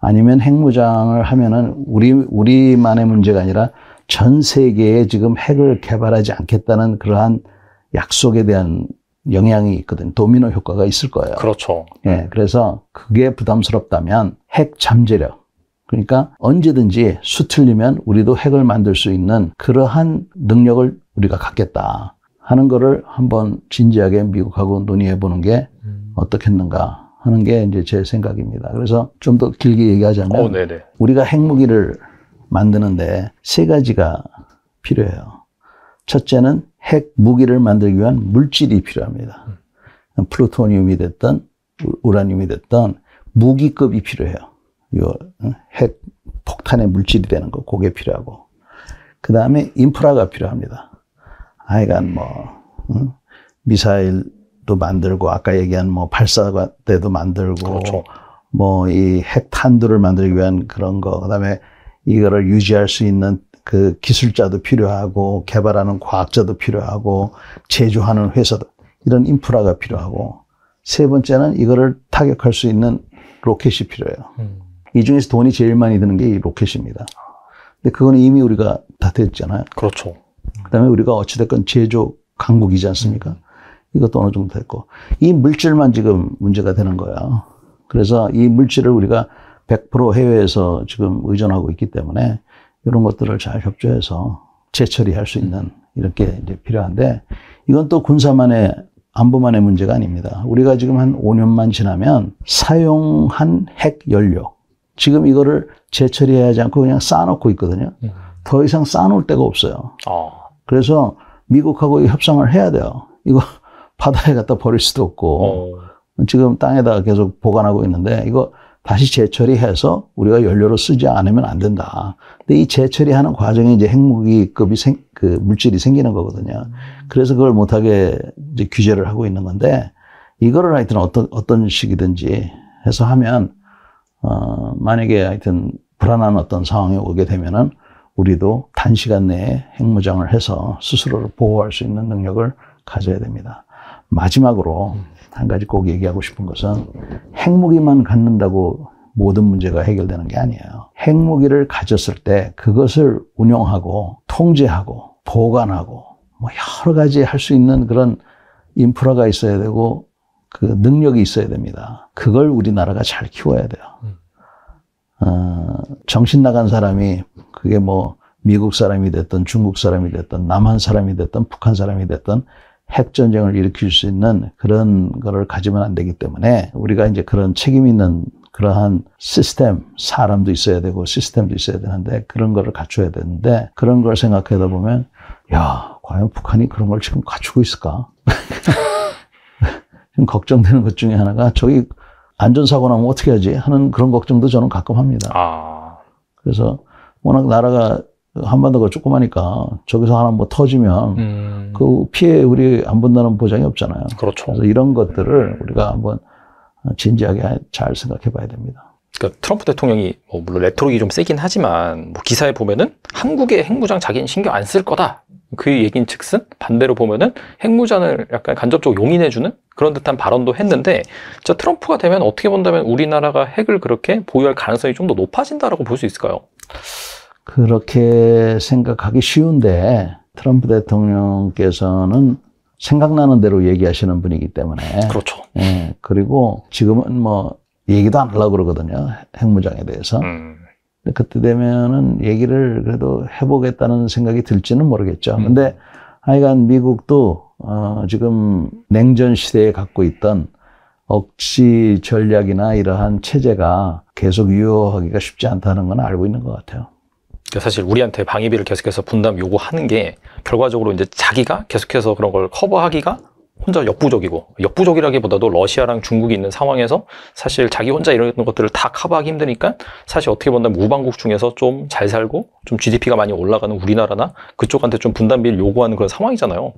아니면 핵무장을 하면은 우리, 우리만의 문제가 아니라 전 세계에 지금 핵을 개발하지 않겠다는 그러한 약속에 대한 영향이 있거든. 도미노 효과가 있을 거예요. 그렇죠. 예. 그래서 그게 부담스럽다면 핵 잠재력. 그러니까 언제든지 수틀리면 우리도 핵을 만들 수 있는 그러한 능력을 우리가 갖겠다 하는 거를 한번 진지하게 미국하고 논의해 보는 게 음. 어떻겠는가 하는 게 이제 제 생각입니다. 그래서 좀 더 길게 얘기하자면 오, 어, 우리가 핵무기를 만드는데 세 가지가 필요해요. 첫째는 핵 무기를 만들기 위한 물질이 필요합니다. 음. 플루토늄이 됐던 우라늄이 됐던 무기급이 필요해요. 요핵 폭탄의 물질이 되는 거 그게 필요하고 그 다음에 인프라가 필요합니다. 하여간 뭐 응? 미사일도 만들고 아까 얘기한 뭐 발사대도 만들고 그렇죠. 뭐이 핵탄두를 만들기 위한 그런 거 그다음에 이거를 유지할 수 있는 그 기술자도 필요하고 개발하는 과학자도 필요하고 제조하는 회사도 이런 인프라가 필요하고 세 번째는 이거를 타격할 수 있는 로켓이 필요해요. 음. 이 중에서 돈이 제일 많이 드는 게 이 로켓입니다. 근데 그건 이미 우리가 다 됐잖아요. 그렇죠. 그다음에 우리가 어찌됐건 제조 강국이지 않습니까? 음. 이것도 어느 정도 됐고 이 물질만 지금 문제가 되는 거예요. 그래서 이 물질을 우리가 100% 해외에서 지금 의존하고 있기 때문에 이런 것들을 잘 협조해서 재처리할 수 있는 이렇게 이제 필요한데 이건 또 군사만의 안보만의 문제가 아닙니다. 우리가 지금 한 5년만 지나면 사용한 핵 연료 지금 이거를 재처리하지 않고 그냥 쌓아놓고 있거든요. 음. 더 이상 쌓아놓을 데가 없어요. 아. 그래서 미국하고 협상을 해야 돼요. 이거 (laughs) 바다에 갖다 버릴 수도 없고 어. 지금 땅에다가 계속 보관하고 있는데 이거 다시 재처리해서 우리가 연료로 쓰지 않으면 안 된다. 근데 이 재처리하는 과정에 이제 핵무기급이 생, 그 물질이 생기는 거거든요. 그래서 그걸 못하게 이제 규제를 하고 있는 건데 이거를 하여튼 어떤, 어떤 식이든지 해서 하면, 어, 만약에 하여튼 불안한 어떤 상황이 오게 되면은 우리도 단시간 내에 핵무장을 해서 스스로를 보호할 수 있는 능력을 가져야 됩니다. 마지막으로 음. 한 가지 꼭 얘기하고 싶은 것은 핵무기만 갖는다고 모든 문제가 해결되는 게 아니에요. 핵무기를 가졌을 때 그것을 운용하고 통제하고 보관하고 뭐 여러 가지 할 수 있는 그런 인프라가 있어야 되고 그 능력이 있어야 됩니다. 그걸 우리나라가 잘 키워야 돼요. 음. 어, 정신 나간 사람이 그게 뭐 미국 사람이 됐든 중국 사람이 됐든 남한 사람이 됐든 북한 사람이 됐든 핵전쟁을 일으킬 수 있는 그런 거를 가지면 안 되기 때문에 우리가 이제 그런 책임 있는 그러한 시스템, 사람도 있어야 되고 시스템도 있어야 되는데 그런 거를 갖춰야 되는데 그런 걸 생각하다 보면 야, 과연 북한이 그런 걸 지금 갖추고 있을까? (laughs) 지금 걱정되는 것 중에 하나가 저기 안전사고 나면 뭐 어떻게 하지? 하는 그런 걱정도 저는 가끔 합니다. 아... 그래서 워낙 나라가 한반도가 조그마니까 저기서 하나 뭐 터지면 음. 그 피해 우리 안 본다는 보장이 없잖아요. 그렇죠. 그래서 이런 것들을 우리가 한번 진지하게 잘 생각해 봐야 됩니다. 그러니까 트럼프 대통령이 뭐 물론 레토릭이 좀 세긴 하지만 뭐 기사에 보면은 한국의 핵무장 자기는 신경 안 쓸 거다. 그 얘긴 즉슨 반대로 보면은 핵무장을 약간 간접적으로 용인해주는 그런 듯한 발언도 했는데 진짜 트럼프가 되면 어떻게 본다면 우리나라가 핵을 그렇게 보유할 가능성이 좀 더 높아진다라고 볼 수 있을까요? 그렇게 생각하기 쉬운데 트럼프 대통령께서는 생각나는 대로 얘기하시는 분이기 때문에. 그렇죠. 예. 그리고 지금은 뭐 얘기도 안 하려고 그러거든요. 핵무장에 대해서. 음. 근데 그때 되면은 얘기를 그래도 해보겠다는 생각이 들지는 모르겠죠. 음. 근데 하여간 미국도 어, 지금 냉전 시대에 갖고 있던 억지 전략이나 이러한 체제가 계속 유효하기가 쉽지 않다는 건 알고 있는 것 같아요. 사실 우리한테 방위비를 계속해서 분담 요구하는 게 결과적으로 이제 자기가 계속해서 그런 걸 커버하기가 혼자 역부족이고 역부족이라기보다도 러시아랑 중국이 있는 상황에서 사실 자기 혼자 이런 것들을 다 커버하기 힘드니까 사실 어떻게 본다면 우방국 중에서 좀 잘 살고 좀 GDP가 많이 올라가는 우리나라나 그쪽한테 좀 분담비를 요구하는 그런 상황이잖아요.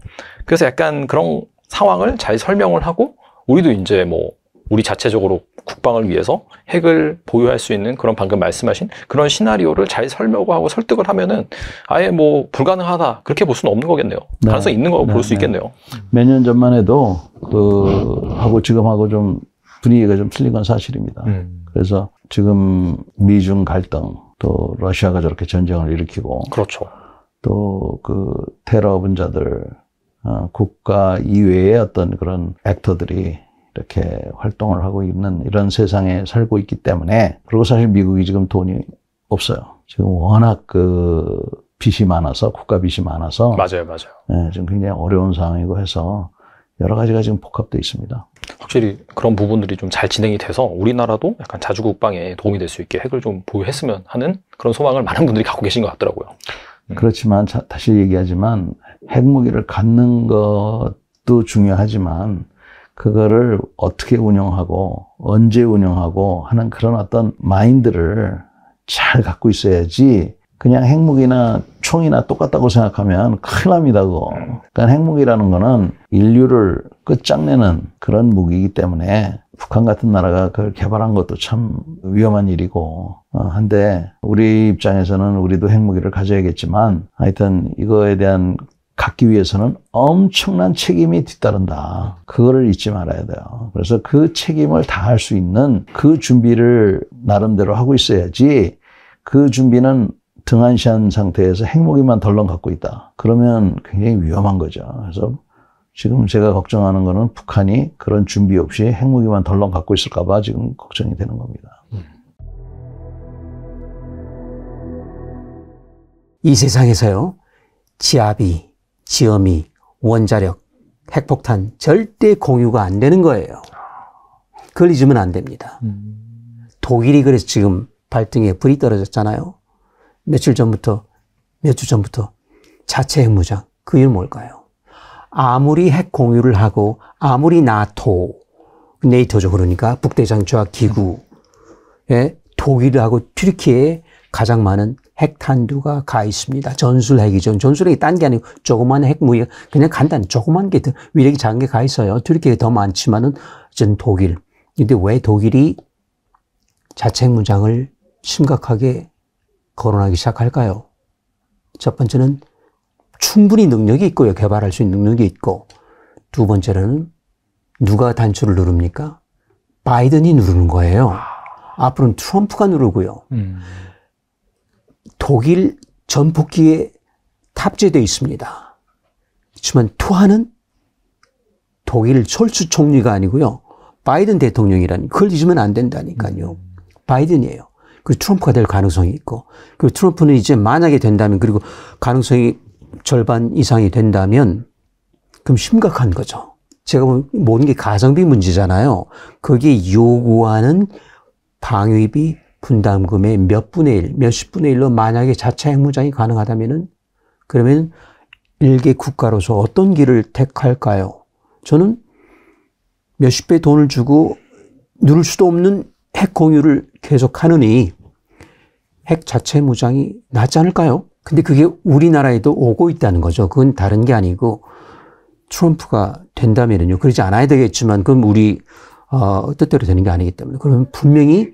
그래서 약간 그런 상황을 잘 설명을 하고 우리도 이제 뭐 우리 자체적으로 국방을 위해서 핵을 보유할 수 있는 그런 방금 말씀하신 그런 시나리오를 잘 설명하고 설득을 하면은 아예 뭐 불가능하다 그렇게 볼 수는 없는 거겠네요. 네. 가능성 있는 거고 네, 볼수 네. 있겠네요. 몇 년 전만 해도 그 하고 지금하고 좀 분위기가 좀 틀린 건 사실입니다. 음. 그래서 지금 미중 갈등 또 러시아가 저렇게 전쟁을 일으키고 그렇죠. 또 그 테러 분자들 어, 국가 이외의 어떤 그런 액터들이 이렇게 활동을 하고 있는 이런 세상에 살고 있기 때문에 그리고 사실 미국이 지금 돈이 없어요. 지금 워낙 그 빚이 많아서 국가 빚이 많아서 맞아요, 맞아요. 예, 지금 굉장히 어려운 상황이고 해서 여러 가지가 지금 복합돼 있습니다. 확실히 그런 부분들이 좀 잘 진행이 돼서 우리나라도 약간 자주 국방에 도움이 될 수 있게 핵을 좀 보유했으면 하는 그런 소망을 많은 분들이 갖고 계신 것 같더라고요. 음. 그렇지만 자, 다시 얘기하지만 핵무기를 갖는 것도 중요하지만 그거를 어떻게 운영하고 언제 운영하고 하는 그런 어떤 마인드를 잘 갖고 있어야지 그냥 핵무기나 총이나 똑같다고 생각하면 큰일 납니다, 그거. 그러니까 핵무기라는 거는 인류를 끝장내는 그런 무기이기 때문에 북한 같은 나라가 그걸 개발한 것도 참 위험한 일이고, 어, 한데 우리 입장에서는 우리도 핵무기를 가져야겠지만 하여튼 이거에 대한 갖기 위해서는 엄청난 책임이 뒤따른다. 그거를 잊지 말아야 돼요. 그래서 그 책임을 다할 수 있는 그 준비를 나름대로 하고 있어야지 그 준비는 등한시한 상태에서 핵무기만 덜렁 갖고 있다. 그러면 굉장히 위험한 거죠. 그래서 지금 제가 걱정하는 거는 북한이 그런 준비 없이 핵무기만 덜렁 갖고 있을까봐 지금 걱정이 되는 겁니다. 이 세상에서요, 지압이 지엄이, 원자력, 핵폭탄 절대 공유가 안 되는 거예요. 그걸 잊으면 안 됩니다. 독일이 그래서 지금 발등에 불이 떨어졌잖아요. 며칠 전부터, 몇 주 전부터 자체 핵무장. 그 이유는 뭘까요? 아무리 핵 공유를 하고, 아무리 나토, 네이터죠 그러니까 북대장조합기구에 예, 독일하고 튀르키에 가장 많은 핵 탄두가 가 있습니다. 전술핵이죠. 전술핵이 딴게 아니고 조그만 핵 무역, 그냥 간단 조그만 게 위력이 작은 게 가 있어요. 튀리키가더 많지만은 전 독일. 근데 왜 독일이 자책 문장을 심각하게 거론하기 시작할까요? 첫 번째는 충분히 능력이 있고요. 개발할 수 있는 능력이 있고. 두 번째로는 누가 단추를 누릅니까? 바이든이 누르는 거예요. 아. 앞으로는 트럼프가 누르고요. 음. 독일 전폭기에 탑재되어 있습니다. 그지만 투하는 독일 철수 총리가 아니고요. 바이든 대통령이라니 그걸 잊으면 안 된다니까요. 바이든이에요. 그 트럼프가 될 가능성이 있고 그 트럼프는 이제 만약에 된다면 그리고 가능성이 절반 이상이 된다면 그럼 심각한 거죠. 제가 보면 모든 게 가성비 문제잖아요. 거기 요구하는 방위비 분담금의 몇 분의 일, 몇십 분의 일로 만약에 자체 핵무장이 가능하다면은 그러면 일개 국가로서 어떤 길을 택할까요? 저는 몇십 배 돈을 주고 누를 수도 없는 핵 공유를 계속하느니 핵 자체 무장이 낫지 않을까요? 근데 그게 우리나라에도 오고 있다는 거죠. 그건 다른 게 아니고 트럼프가 된다면요. 그러지 않아야 되겠지만 그럼 우리 어, 뜻대로 되는 게 아니기 때문에 그러면 분명히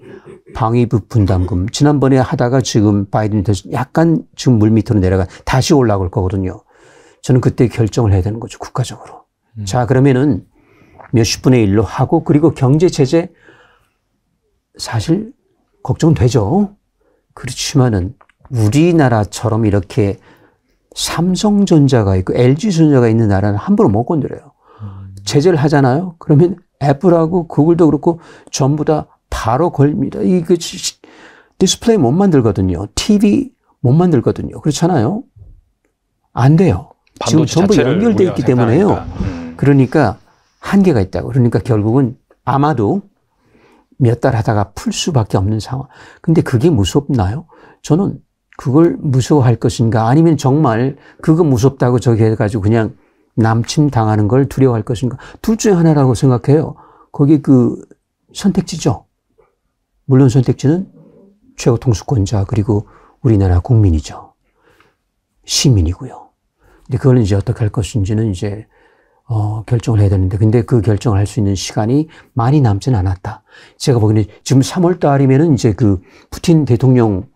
방위부 분담금 지난번에 하다가 지금 바이든 대통령 약간 지금 물 밑으로 내려가 다시 올라올 거거든요. 저는 그때 결정을 해야 되는 거죠 국가적으로. 음. 자 그러면은 몇십 분의 일로 하고 그리고 경제 체제 사실 걱정되죠. 그렇지만은 우리나라처럼 이렇게 삼성전자가 있고 LG전자가 있는 나라는 함부로 못 건드려요. 음. 제재를 하잖아요. 그러면 애플하고 구글도 그렇고 전부 다 바로 걸립니다. 이거 그 디스플레이 못 만들거든요. TV 못 만들거든요. 그렇잖아요. 안 돼요. 지금 전부 연결돼 있기 때문에요. 음. 그러니까 한계가 있다고. 그러니까 결국은 아마도 몇 달 하다가 풀 수밖에 없는 상황. 근데 그게 무섭나요? 저는 그걸 무서워할 것인가 아니면 정말 그거 무섭다고 저기 해가지고 그냥 남침 당하는 걸 두려워할 것인가? 둘 중에 하나라고 생각해요. 거기 그 선택지죠. 물론 선택지는 최고 통수권자 그리고 우리나라 국민이죠. 시민이고요. 근데 그걸 이제 어떻게 할 것인지는 이제 어, 결정을 해야 되는데 근데 그 결정을 할 수 있는 시간이 많이 남진 않았다. 제가 보기에는 지금 3월 달이면은 이제 그 푸틴 대통령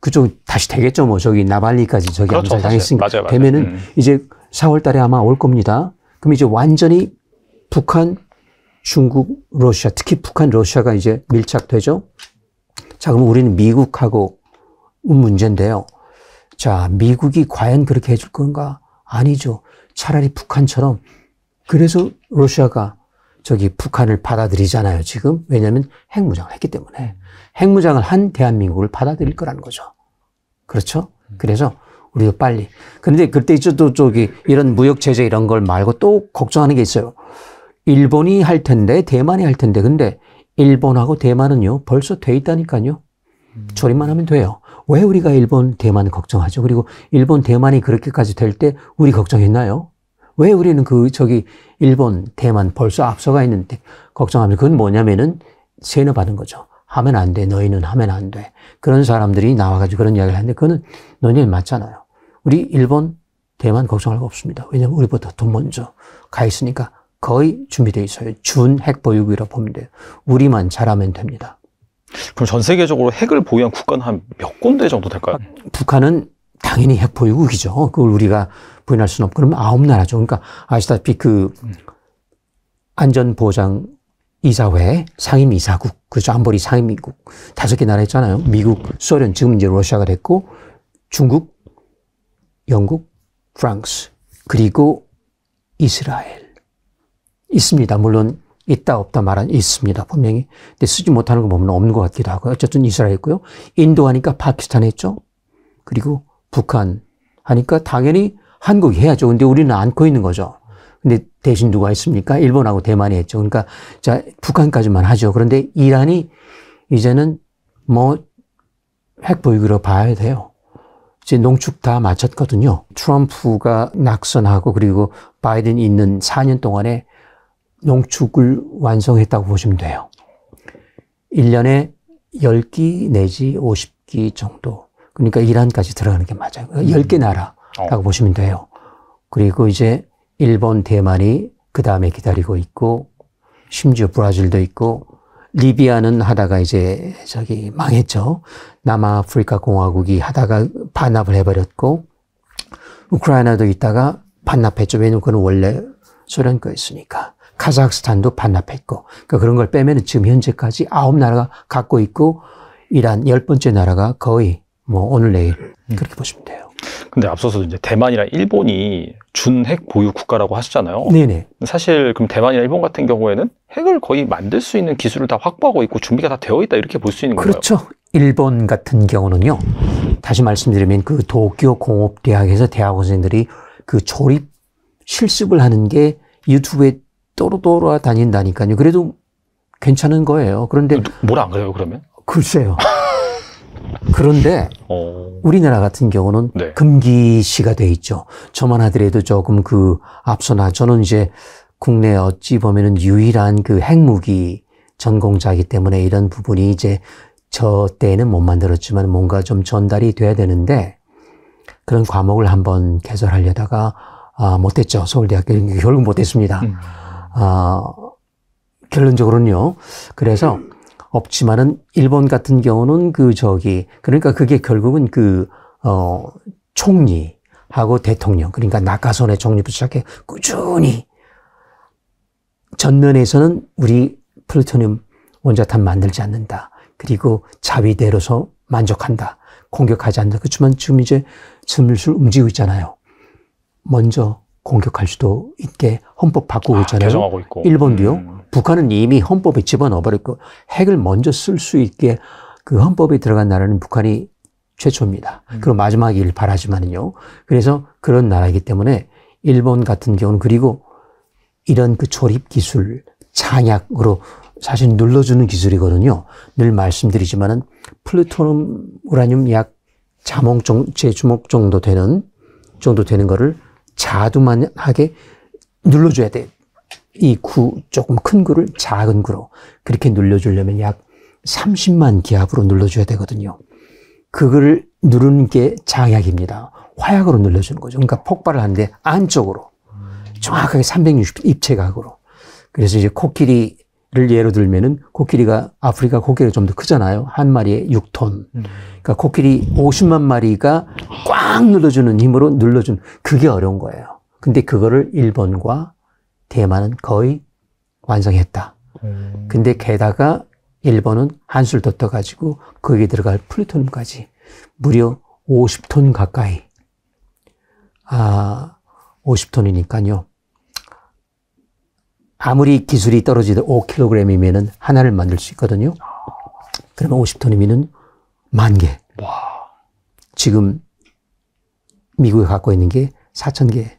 그쪽 다시 되겠죠 뭐 저기 나발리까지 저기 그렇죠, 당했으니까 되면은 음. 이제 4월 달에 아마 올 겁니다. 그럼 이제 완전히 북한, 중국, 러시아, 특히 북한, 러시아가 이제 밀착되죠? 자, 그럼 우리는 미국하고 문제인데요. 자, 미국이 과연 그렇게 해줄 건가? 아니죠. 차라리 북한처럼. 그래서 러시아가 저기 북한을 받아들이잖아요, 지금. 왜냐면 핵무장을 했기 때문에. 핵무장을 한 대한민국을 받아들일 거라는 거죠. 그렇죠? 그래서 우리도 빨리. 근데 그때 저도 저기 이런 무역 제재 이런 걸 말고 또 걱정하는 게 있어요. 일본이 할 텐데 대만이 할 텐데 근데 일본하고 대만은요 벌써 돼 있다니까요. 조립만 하면 돼요. 왜 우리가 일본 대만 걱정하죠? 그리고 일본 대만이 그렇게까지 될 때 우리 걱정했나요? 왜 우리는 그 저기 일본 대만 벌써 앞서가 있는데 걱정하면 그건 뭐냐면은 세뇌 받은 거죠. 하면 안 돼. 너희는 하면 안 돼. 그런 사람들이 나와가지고 그런 이야기를 하는데 그거는 논의는 맞잖아요. 우리 일본, 대만 걱정할 거 없습니다. 왜냐면 우리보다 더 먼저 가 있으니까 거의 준비되어 있어요. 준 핵 보유국이라고 보면 돼요. 우리만 잘하면 됩니다. 그럼 전 세계적으로 핵을 보유한 국가는 한 몇 군데 정도 될까요? 북한은 당연히 핵 보유국이죠. 그걸 우리가 부인할 수는 없고 그러면 아홉 나라죠. 그러니까 아시다시피 그 음. 안전보장 이사회, 상임이사국, 그렇죠. 안보리 상임이국. 다섯 개 나라 했잖아요. 미국, 소련, 지금 이제 러시아가 됐고, 중국, 영국, 프랑스, 그리고 이스라엘. 있습니다. 물론, 있다, 없다 말은 있습니다. 분명히. 근데 쓰지 못하는 거 보면 없는 것 같기도 하고 어쨌든 이스라엘 있고요. 인도 하니까 파키스탄 했죠. 그리고 북한 하니까 당연히 한국이 해야죠. 근데 우리는 안고 있는 거죠. 근데 대신 누가 했습니까? 일본하고 대만이 했죠. 그러니까 자 북한까지만 하죠. 그런데 이란이 이제는 뭐 핵보유기로 봐야 돼요. 이제 농축 다 마쳤거든요. 트럼프가 낙선하고 그리고 바이든이 있는 4년 동안에 농축을 완성했다고 보시면 돼요. 1년에 10기 내지 50기 정도. 그러니까 이란까지 들어가는 게 맞아요. 10개 나라라고 음. 보시면 돼요. 그리고 이제 일본, 대만이 그 다음에 기다리고 있고, 심지어 브라질도 있고, 리비아는 하다가 이제 저기 망했죠. 남아프리카 공화국이 하다가 반납을 해버렸고, 우크라이나도 있다가 반납했죠. 왜냐면 그건 원래 소련 거였으니까. 카자흐스탄도 반납했고. 그러니까 그런 걸 빼면 지금 현재까지 아홉 나라가 갖고 있고, 이란 열 번째 나라가 거의 뭐 오늘 내일 음. 그렇게 보시면 돼요. 근데 앞서서 이제 대만이랑 일본이 준핵 보유 국가라고 하시잖아요. 네네. 사실 그럼 대만이나 일본 같은 경우에는 핵을 거의 만들 수 있는 기술을 다 확보하고 있고 준비가 다 되어 있다 이렇게 볼 수 있는 거예요. 그렇죠. 일본 같은 경우는요. 다시 말씀드리면 그 도쿄 공업대학에서 대학원생들이 그 조립 실습을 하는 게 유튜브에 또로또 다닌다니까요. 그래도 괜찮은 거예요. 그런데 뭐안 그래요 그러면? 글쎄요. 그런데 어... 우리나라 같은 경우는 네. 금기시가 돼 있죠. 저만 하더라도 조금 그 앞서나 저는 이제 국내 어찌 보면은 유일한 그 핵무기 전공자이기 때문에 이런 부분이 이제 저 때는 에못 만들었지만 뭔가 좀 전달이 돼야 되는데 그런 과목을 한번 개설하려다가 아, 못했죠. 서울대학교 는 결국 못했습니다. 음. 아, 결론적으로는요. 그래서 음. 없지만은 일본 같은 경우는 그 저기 그러니까 그게 결국은 그어 총리하고 대통령 그러니까 낙하선의 정립부터 시작해 꾸준히 전면에서는 우리 플루토늄 원자탄 만들지 않는다. 그리고 자위대로서 만족한다. 공격하지 않는다. 그렇지만 지금 이제 슬슬 움직이고 있잖아요. 먼저 공격할 수도 있게 헌법 바꾸고 아, 있잖아요. 아, 있고. 일본도요. 음. 북한은 이미 헌법에 집어넣어버렸고 핵을 먼저 쓸 수 있게 그 헌법에 들어간 나라는 북한이 최초입니다. 음. 그고 마지막이길 바라지만요 그래서 그런 나라이기 때문에 일본 같은 경우는 그리고 이런 그 조립 기술 장약으로 사실 눌러주는 기술이거든요. 늘 말씀드리지만은 플루토늄 우라늄 약 자몽종 제 주먹 정도 되는 정도 되는 거를 자두만하게 눌러줘야 돼. 이 구, 조금 큰 구를 작은 구로 그렇게 눌러주려면약 30만 기압으로 눌러줘야 되거든요. 그걸 누르는 게 장약입니다. 화약으로 눌러주는 거죠. 그러니까 폭발을 하는데 안쪽으로 정확하게 360도 입체각으로. 그래서 이제 코끼리를 예로 들면은 코끼리가 아프리카 코끼리가 좀 더 크잖아요. 한 마리에 6톤. 그러니까 코끼리 50만 마리가 꽉 눌러주는 힘으로 눌러준 그게 어려운 거예요. 근데 그거를 일본과 대만은 거의 완성했다. 음. 근데 게다가 일본은 한술 더 떠가지고 거기에 들어갈 플루토늄까지 무려 50톤 가까이. 아, 50톤이니까요. 아무리 기술이 떨어지도 5kg이면은 하나를 만들 수 있거든요. 그러면 50톤이면은 만 개. 와. 지금 미국에 갖고 있는 게 4천 개,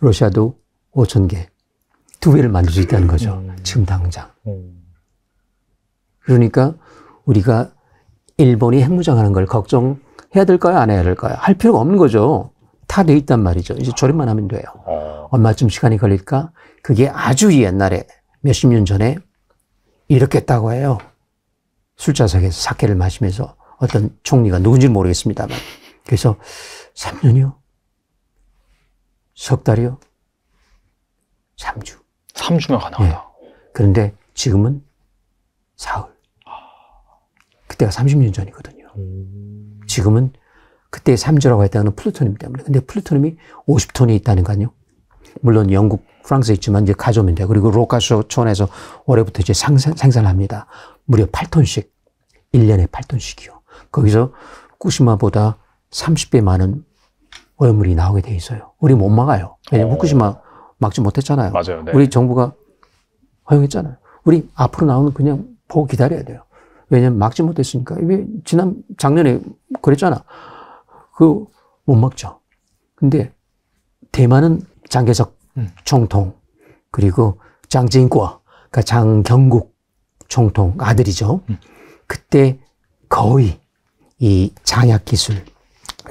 러시아도 5천 개, 두 배를 만들 수 있다는 거죠. 음, 음. 지금 당장. 음. 그러니까 우리가 일본이 핵무장하는 걸 걱정해야 될까요? 안 해야 될까요? 할 필요가 없는 거죠. 다 돼 있단 말이죠. 이제 조립만 하면 돼요. 어. 얼마쯤 시간이 걸릴까? 그게 아주 옛날에 몇십 년 전에 이렇게 했다고 해요. 술자석에서 사케를 마시면서 어떤 총리가 누군지 모르겠습니다만. 그래서 3년이요? 석 달이요? 3주. 3주나 가능하다. 예. 그런데 지금은 사흘. 아. 그때가 30년 전이거든요. 지금은 그때 3주라고 했다는 플루토늄 때문에. 근데 플루토늄이 50톤이 있다는 거요 물론 영국, 프랑스에 있지만 이제 가져옵니다. 그리고 로카쇼촌에서 올해부터 이제 상산, 생산합니다. 무려 8톤씩. 1년에 8톤씩이요. 거기서 후쿠시마보다 30배 많은 오물이 나오게 돼 있어요. 우리 못 막아요. 왜냐면 어. 후쿠시마 막지 못했잖아요. 맞아요. 네. 우리 정부가 허용했잖아요. 우리 앞으로 나오는 그냥 보고 기다려야 돼요. 왜냐면 막지 못했으니까. 왜 지난 작년에 그랬잖아. 그 못 막죠. 근데 대만은 장개석 음. 총통 그리고 장진과 그 장경국 총통 아들이죠. 음. 그때 거의 이 장약 기술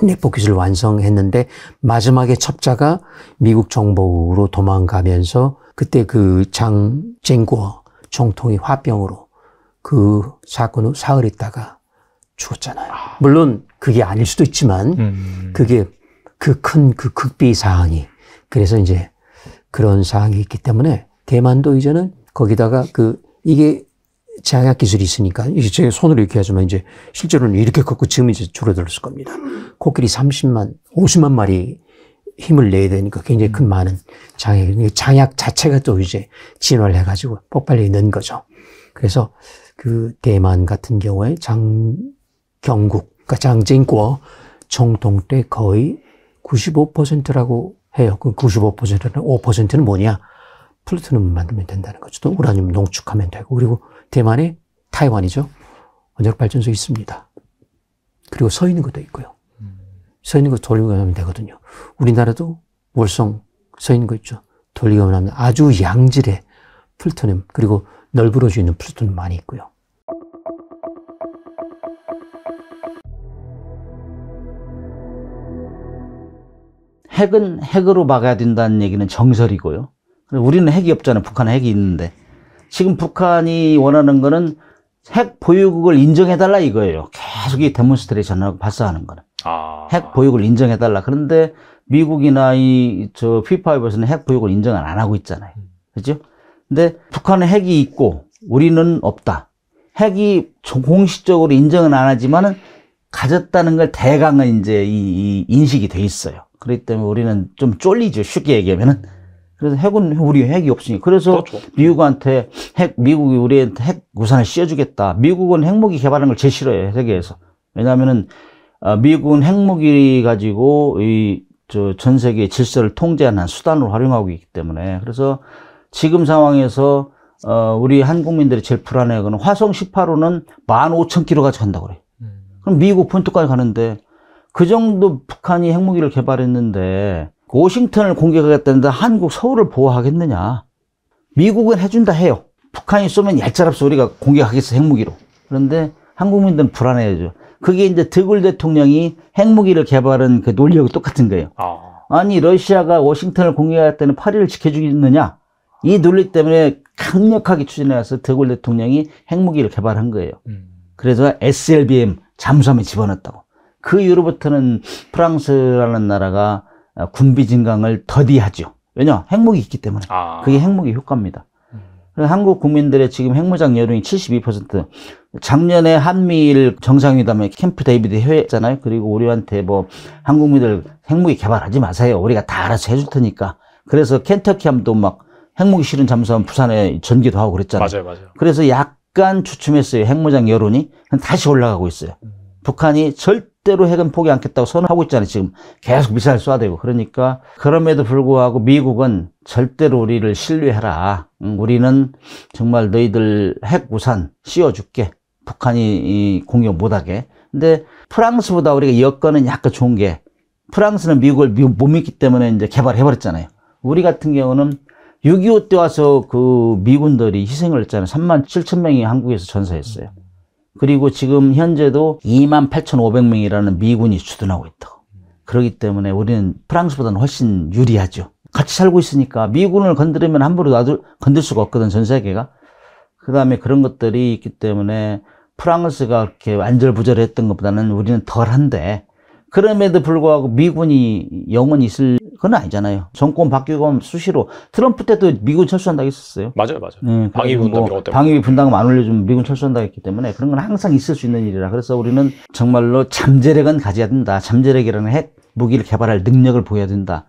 내포기술 완성했는데 마지막에 첩자가 미국 정보로 도망가면서 그때 그 장쟁구어 총통이 화병으로 그 사건 후 사흘 있다가 죽었잖아요. 물론 그게 아닐 수도 있지만 음. 그게 그 큰그 그 극비 사항이 그래서 이제 그런 사항이 있기 때문에 대만도 이제는 거기다가 그 이게 장약 기술이 있으니까 이제 제 손으로 이렇게 하지만 이제 실제로는 이렇게 걷고 지금 이제 줄어들었을 겁니다. 코끼리 30만, 50만 마리 힘을 내야 되니까 굉장히 큰 많은 장약, 장약 자체가 또 이제 진화를 해가지고 폭발력이 는 거죠. 그래서 그 대만 같은 경우에 장경국, 그러니까 장진과 정통 때 거의 95%라고 해요. 그 95%는 5%는 뭐냐? 플루토늄 만들면 된다는 거죠. 또 우라늄 농축하면 되고 그리고 대만의 타이완이죠. 원자력 발전소 있습니다. 그리고 서 있는 것도 있고요. 음. 서 있는 거 돌리고 하면 되거든요. 우리나라도 월성 서 있는 거 있죠. 돌리고 하면 아주 양질의 플루토늄 그리고 널브러져 있는 플루토늄 많이 있고요. 핵은 핵으로 막아야 된다는 얘기는 정설이고요. 우리는 핵이 없잖아요. 북한은 핵이 있는데. 지금 북한이 원하는 거는 핵 보유국을 인정해달라 이거예요. 계속 이 데몬스트레이션을 발사하는 거는. 아... 핵 보유국을 인정해달라. 그런데 미국이나 이, 저, 피파이버에는핵 보유국을 인정을 안 하고 있잖아요. 음. 그죠? 근데 북한은 핵이 있고 우리는 없다. 핵이 공식적으로 인정은 안 하지만은 가졌다는 걸 대강은 이제 이, 이 인식이 돼 있어요. 그렇기 때문에 우리는 좀 쫄리죠. 쉽게 얘기하면은. 그래서 핵은 우리 핵이 없으니 그래서 그렇죠. 미국한테 핵 미국이 우리한테 핵 우산을 씌워주겠다. 미국은 핵무기 개발하는 걸 제일 싫어해요 세계에서. 왜냐하면은 어, 미국은 핵무기 가지고 이 저 전 세계 질서를 통제하는 수단으로 활용하고 있기 때문에 그래서 지금 상황에서 어 우리 한국민들이 제일 불안해 그는 화성 18호는 15,000km까지 간다 그래. 음. 그럼 미국 본토까지 가는데 그 정도 북한이 핵무기를 개발했는데 워싱턴을 공격하겠다는데 한국 서울을 보호하겠느냐 미국은 해준다 해요 북한이 쏘면 얄짤없어 우리가 공격하겠어 핵무기로 그런데 한국민들은 불안해야죠 그게 이제 드굴 대통령이 핵무기를 개발한 그 논리하고 똑같은 거예요 아. 아니 러시아가 워싱턴을 공격하겠다는 파리를 지켜주겠느냐 이 논리 때문에 강력하게 추진해서 드굴 대통령이 핵무기를 개발한 거예요 음. 그래서 SLBM 잠수함에 집어넣었다고 그 이후로부터는 프랑스라는 나라가 아, 군비 증강을 더디하죠. 왜냐? 핵무기 있기 때문에. 아. 그게 핵무기 효과입니다. 음. 그래서 한국 국민들의 지금 핵무장 여론이 72%. 작년에 한미일 정상회담에 캠프 데이비드 회했잖아요. 그리고 우리한테 뭐 한국민들 핵무기 개발하지 마세요. 우리가 다 알아서 해줄 테니까. 그래서 켄터키 함도 막 핵무기 실은 잠수함 부산에 전기도 하고 그랬잖아요. 맞아요, 맞아요. 그래서 약간 주춤했어요. 핵무장 여론이 다시 올라가고 있어요. 음. 북한이 절대 절대로 핵은 포기 않겠다고 선언하고 있잖아요. 지금 계속 미사일 쏴대고. 그러니까 그럼에도 불구하고 미국은 절대로 우리를 신뢰해라. 음, 우리는 정말 너희들 핵 우산 씌워줄게. 북한이 공격 못하게. 근데 프랑스보다 우리가 여건은 약간 좋은 게 프랑스는 미국을 못 믿기 때문에 이제 개발해버렸잖아요. 우리 같은 경우는 6.25 때 와서 그 미군들이 희생을 했잖아요. 3만 7천 명이 한국에서 전사했어요. 그리고 지금 현재도 2만 8,500명이라는 미군이 주둔하고 있다. 그러기 때문에 우리는 프랑스보다는 훨씬 유리하죠. 같이 살고 있으니까 미군을 건드리면 함부로 놔둘, 건들 수가 없거든, 전 세계가. 그 다음에 그런 것들이 있기 때문에 프랑스가 이렇게 안절부절했던 것보다는 우리는 덜한데 그럼에도 불구하고 미군이 영원히 있을 건 아니잖아요. 정권 바뀌고 수시로 트럼프 때도 미군 철수한다고 했었어요. 맞아요, 맞아요. 네, 방위 분담 뭐 이런 것 때문에. 방위 분담금 안 올려주면 미군 철수한다고 했기 때문에 그런 건 항상 있을 수 있는 일이라 그래서 우리는 정말로 잠재력은 가져야 된다. 잠재력이라는 핵 무기를 개발할 능력을 보여야 된다.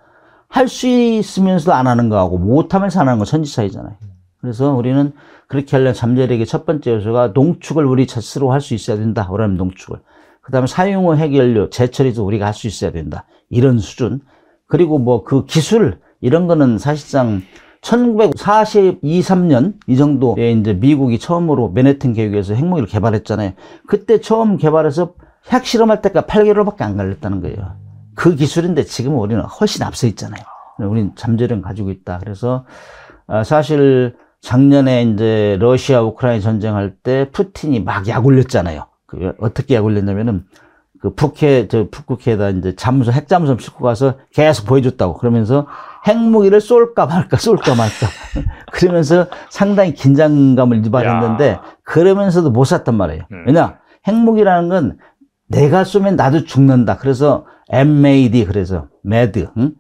할 수 있으면서도 안 하는 거하고 못하면서 안 하는 거 천지차이잖아요. 그래서 우리는 그렇게 하려면 잠재력의 첫 번째 요소가 농축을 우리 스스로 할 수 있어야 된다. 오라면 농축을. 그 다음에 사용후 해결료, 재처리도 우리가 할 수 있어야 된다. 이런 수준. 그리고 뭐 그 기술, 이런 거는 사실상 1942, 3년 이 정도에 이제 미국이 처음으로 맨해튼 계획에서 핵무기를 개발했잖아요. 그때 처음 개발해서 핵 실험할 때까지 8개월밖에 안 걸렸다는 거예요. 그 기술인데 지금 우리는 훨씬 앞서 있잖아요. 우리는 잠재력 가지고 있다. 그래서 아, 사실 작년에 이제 러시아 우크라이나 전쟁할 때 푸틴이 막 약 올렸잖아요. 그 어떻게 약올렸냐면은 그 북해 저 북극해에다 이제 잠수 핵잠수함 싣고 가서 계속 보여줬다고 그러면서 핵무기를 쏠까 말까 쏠까 말까 (laughs) 그러면서 상당히 긴장감을 유발했는데 그러면서도 못 샀단 말이에요. 음. 왜냐 핵무기라는 건 내가 쏘면 나도 죽는다. 그래서 MAD 그래서 MAD 응?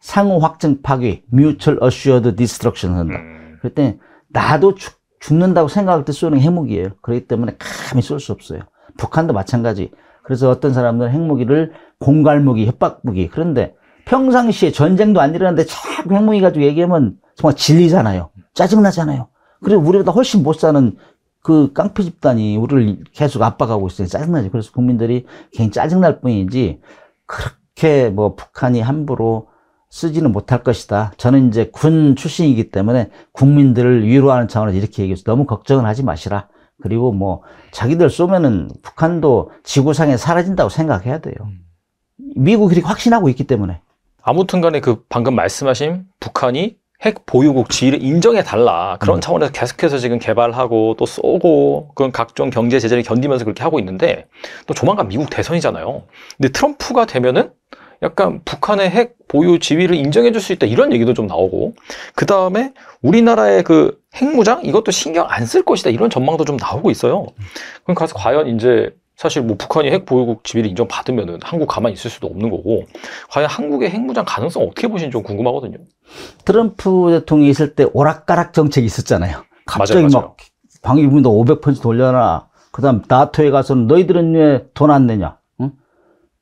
상호 확증 파괴 mutual assured destruction 한다. 음. 그니 나도 죽 죽는다고 생각할 때 쏘는 게 핵무기예요. 그렇기 때문에 감히 쏠 수 없어요. 북한도 마찬가지. 그래서 어떤 사람들은 핵무기를 공갈무기, 협박무기. 그런데 평상시에 전쟁도 안 일어나는데 자꾸 핵무기 가지고 얘기하면 정말 질리잖아요. 짜증나잖아요. 그리고 우리보다 훨씬 못 사는 그 깡패 집단이 우리를 계속 압박하고 있어요. 짜증나죠. 그래서 국민들이 굉장히 짜증날 뿐이지 그렇게 뭐 북한이 함부로 쓰지는 못할 것이다. 저는 이제 군 출신이기 때문에 국민들을 위로하는 차원에서 이렇게 얘기해서 너무 걱정은 하지 마시라. 그리고 뭐 자기들 쏘면은 북한도 지구상에 사라진다고 생각해야 돼요. 음. 미국이 그렇게 확신하고 있기 때문에. 아무튼 간에 그 방금 말씀하신 북한이 핵 보유국 지위를 인정해 달라 그런 음. 차원에서 계속해서 지금 개발하고 또 쏘고 그런 각종 경제 제재를 견디면서 그렇게 하고 있는데 또 조만간 미국 대선이잖아요. 근데 트럼프가 되면은 약간 북한의 핵 보유 지위를 인정해 줄수 있다 이런 얘기도 좀 나오고 그 다음에 우리나라의 그 핵무장 이것도 신경 안 쓸 것이다 이런 전망도 좀 나오고 있어요 그럼 가서 과연 이제 사실 뭐 북한이 핵 보유국 지위를 인정받으면은 한국 가만히 있을 수도 없는 거고 과연 한국의 핵무장 가능성 어떻게 보시는지 좀 궁금하거든요 트럼프 대통령이 있을 때 오락가락 정책이 있었잖아요 갑자기 맞아요, 맞아요. 막 방위분도 500% 돌려라 그다음 나토에 가서는 너희들은 왜 돈 안 내냐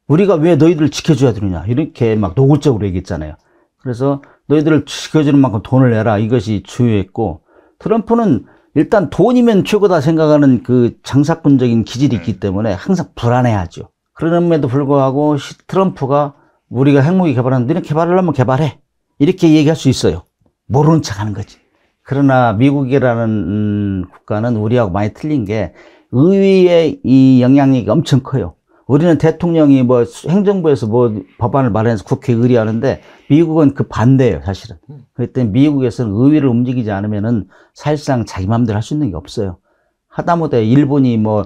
우리가 왜 너희들을 지켜줘야 되느냐 이렇게 막 노골적으로 얘기했잖아요 그래서 너희들을 지켜주는 만큼 돈을 내라 이것이 주요했고 트럼프는 일단 돈이면 최고다 생각하는 그 장사꾼적인 기질이 있기 네. 때문에 항상 불안해하죠 그럼에도 불구하고 트럼프가 우리가 핵무기 개발하는데 는 개발을 하면 개발해 이렇게 얘기할 수 있어요 모르는 척 하는 거지 그러나 미국이라는 음, 국가는 우리하고 많이 틀린 게 의회의 이 영향력이 엄청 커요 우리는 대통령이 뭐 행정부에서 뭐 법안을 마련해서 국회에 의뢰하는데 미국은 그 반대예요, 사실은. 그랬더니 미국에서는 의회를 움직이지 않으면은 사실상 자기 마음대로 할 수 있는 게 없어요. 하다못해 일본이 뭐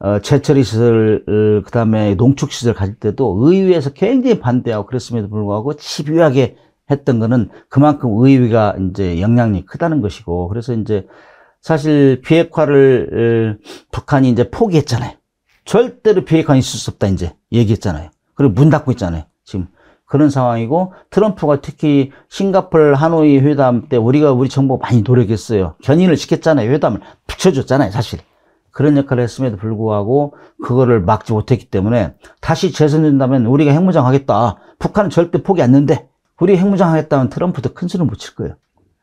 어, 제철이 시설, 어, 그다음에 농축 시설 가질 때도 의회에서 굉장히 반대하고 그랬음에도 불구하고 집요하게 했던 거는 그만큼 의회가 이제 영향이 크다는 것이고 그래서 이제 사실 비핵화를 어, 북한이 이제 포기했잖아요. 절대로 비핵화는 있을 수 없다 이제 얘기했잖아요. 그리고 문 닫고 있잖아요. 지금 그런 상황이고 트럼프가 특히 싱가폴 하노이 회담 때 우리가 우리 정부가 많이 노력했어요. 견인을 시켰잖아요. 회담을 붙여줬잖아요. 사실. 그런 역할을 했음에도 불구하고 그거를 막지 못했기 때문에 다시 재선된다면 우리가 핵무장 하겠다. 북한은 절대 포기 안는데 우리 핵무장 하겠다면 트럼프도 큰 수를 못칠 거예요.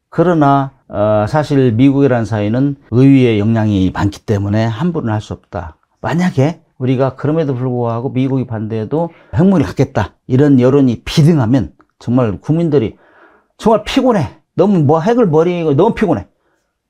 그러나 어, 사실 미국이라는 사회는 의회의 영향이 많기 때문에 함부로는 할 수 없다. 만약에 우리가 그럼에도 불구하고 미국이 반대해도 핵무기를 갖겠다 이런 여론이 비등하면 정말 국민들이 정말 피곤해 너무 뭐 핵을 버리고 너무 피곤해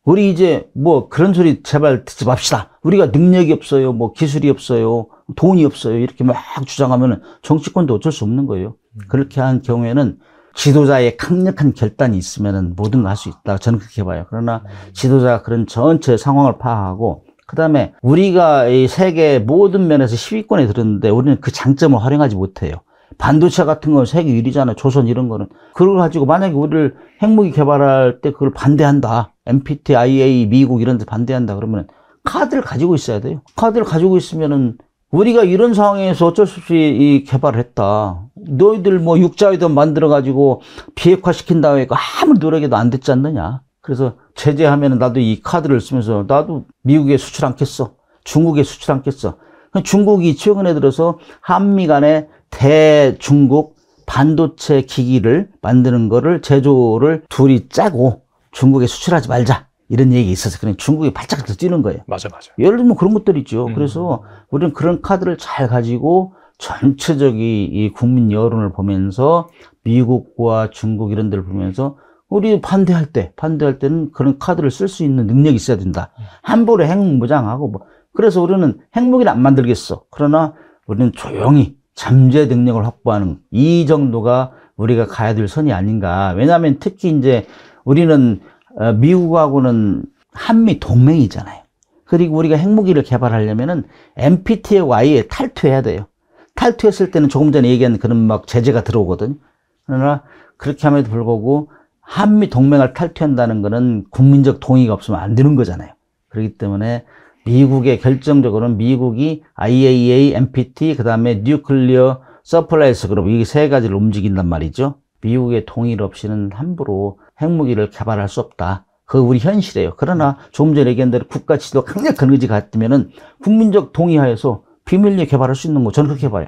우리 이제 뭐 그런 소리 제발 듣지 맙시다 우리가 능력이 없어요 뭐 기술이 없어요 돈이 없어요 이렇게 막 주장하면 정치권도 어쩔 수 없는 거예요 음. 그렇게 한 경우에는 지도자의 강력한 결단이 있으면 모든 걸할수 있다 저는 그렇게 봐요 그러나 음. 지도자가 그런 전체 상황을 파악하고 그 다음에 우리가 이 세계 모든 면에서 10위권에 들었는데 우리는 그 장점을 활용하지 못해요. 반도체 같은 건 세계 1위잖아. 조선 이런 거는. 그걸 가지고 만약에 우리를 핵무기 개발할 때 그걸 반대한다. MPT, IA, 미국 이런 데 반대한다. 그러면 카드를 가지고 있어야 돼요. 카드를 가지고 있으면은 우리가 이런 상황에서 어쩔 수 없이 이 개발을 했다. 너희들 뭐 육자위도 만들어가지고 비핵화시킨 다음에 그 아무 노력에도 안 됐지 않느냐. 그래서 제재하면 나도 이 카드를 쓰면서 나도 미국에 수출 않겠어. 중국에 수출 않겠어. 중국이 최근에 들어서 한미 간의 대중국 반도체 기기를 만드는 거를 제조를 둘이 짜고 중국에 수출하지 말자. 이런 얘기 있어서 그냥 중국이 발짝 더 뛰는 거예요. 맞아, 맞아. 예를 들면 그런 것들 있죠. 음. 그래서 우리는 그런 카드를 잘 가지고 전체적인 이 국민 여론을 보면서 미국과 중국 이런 데를 보면서 우리 반대할 때, 반대할 때는 그런 카드를 쓸 수 있는 능력이 있어야 된다. 한벌에 핵무장하고 뭐. 그래서 우리는 핵무기를 안 만들겠어. 그러나 우리는 조용히 잠재 능력을 확보하는 이 정도가 우리가 가야 될 선이 아닌가. 왜냐하면 특히 이제 우리는 어, 미국하고는 한미 동맹이잖아요. 그리고 우리가 핵무기를 개발하려면은 NPTY에 탈퇴해야 돼요. 탈퇴했을 때는 조금 전에 얘기한 그런 막 제재가 들어오거든 그러나 그렇게 함에도 불구하고 한미 동맹을 탈퇴한다는 것은 국민적 동의가 없으면 안 되는 거잖아요. 그렇기 때문에 미국의 결정적으로는 미국이 IAEA, NPT, 그 다음에 뉴클리어 서플라이스 그룹 이게세 가지를 움직인단 말이죠. 미국의 동의를 없이는 함부로 핵무기를 개발할 수 없다. 그 우리 현실이에요. 그러나 조금 전에 얘기한 대로 국가 지도 강력한 의지가 있다면 국민적 동의하에서 비밀리에 개발할 수 있는 거 저는 그렇게 봐요.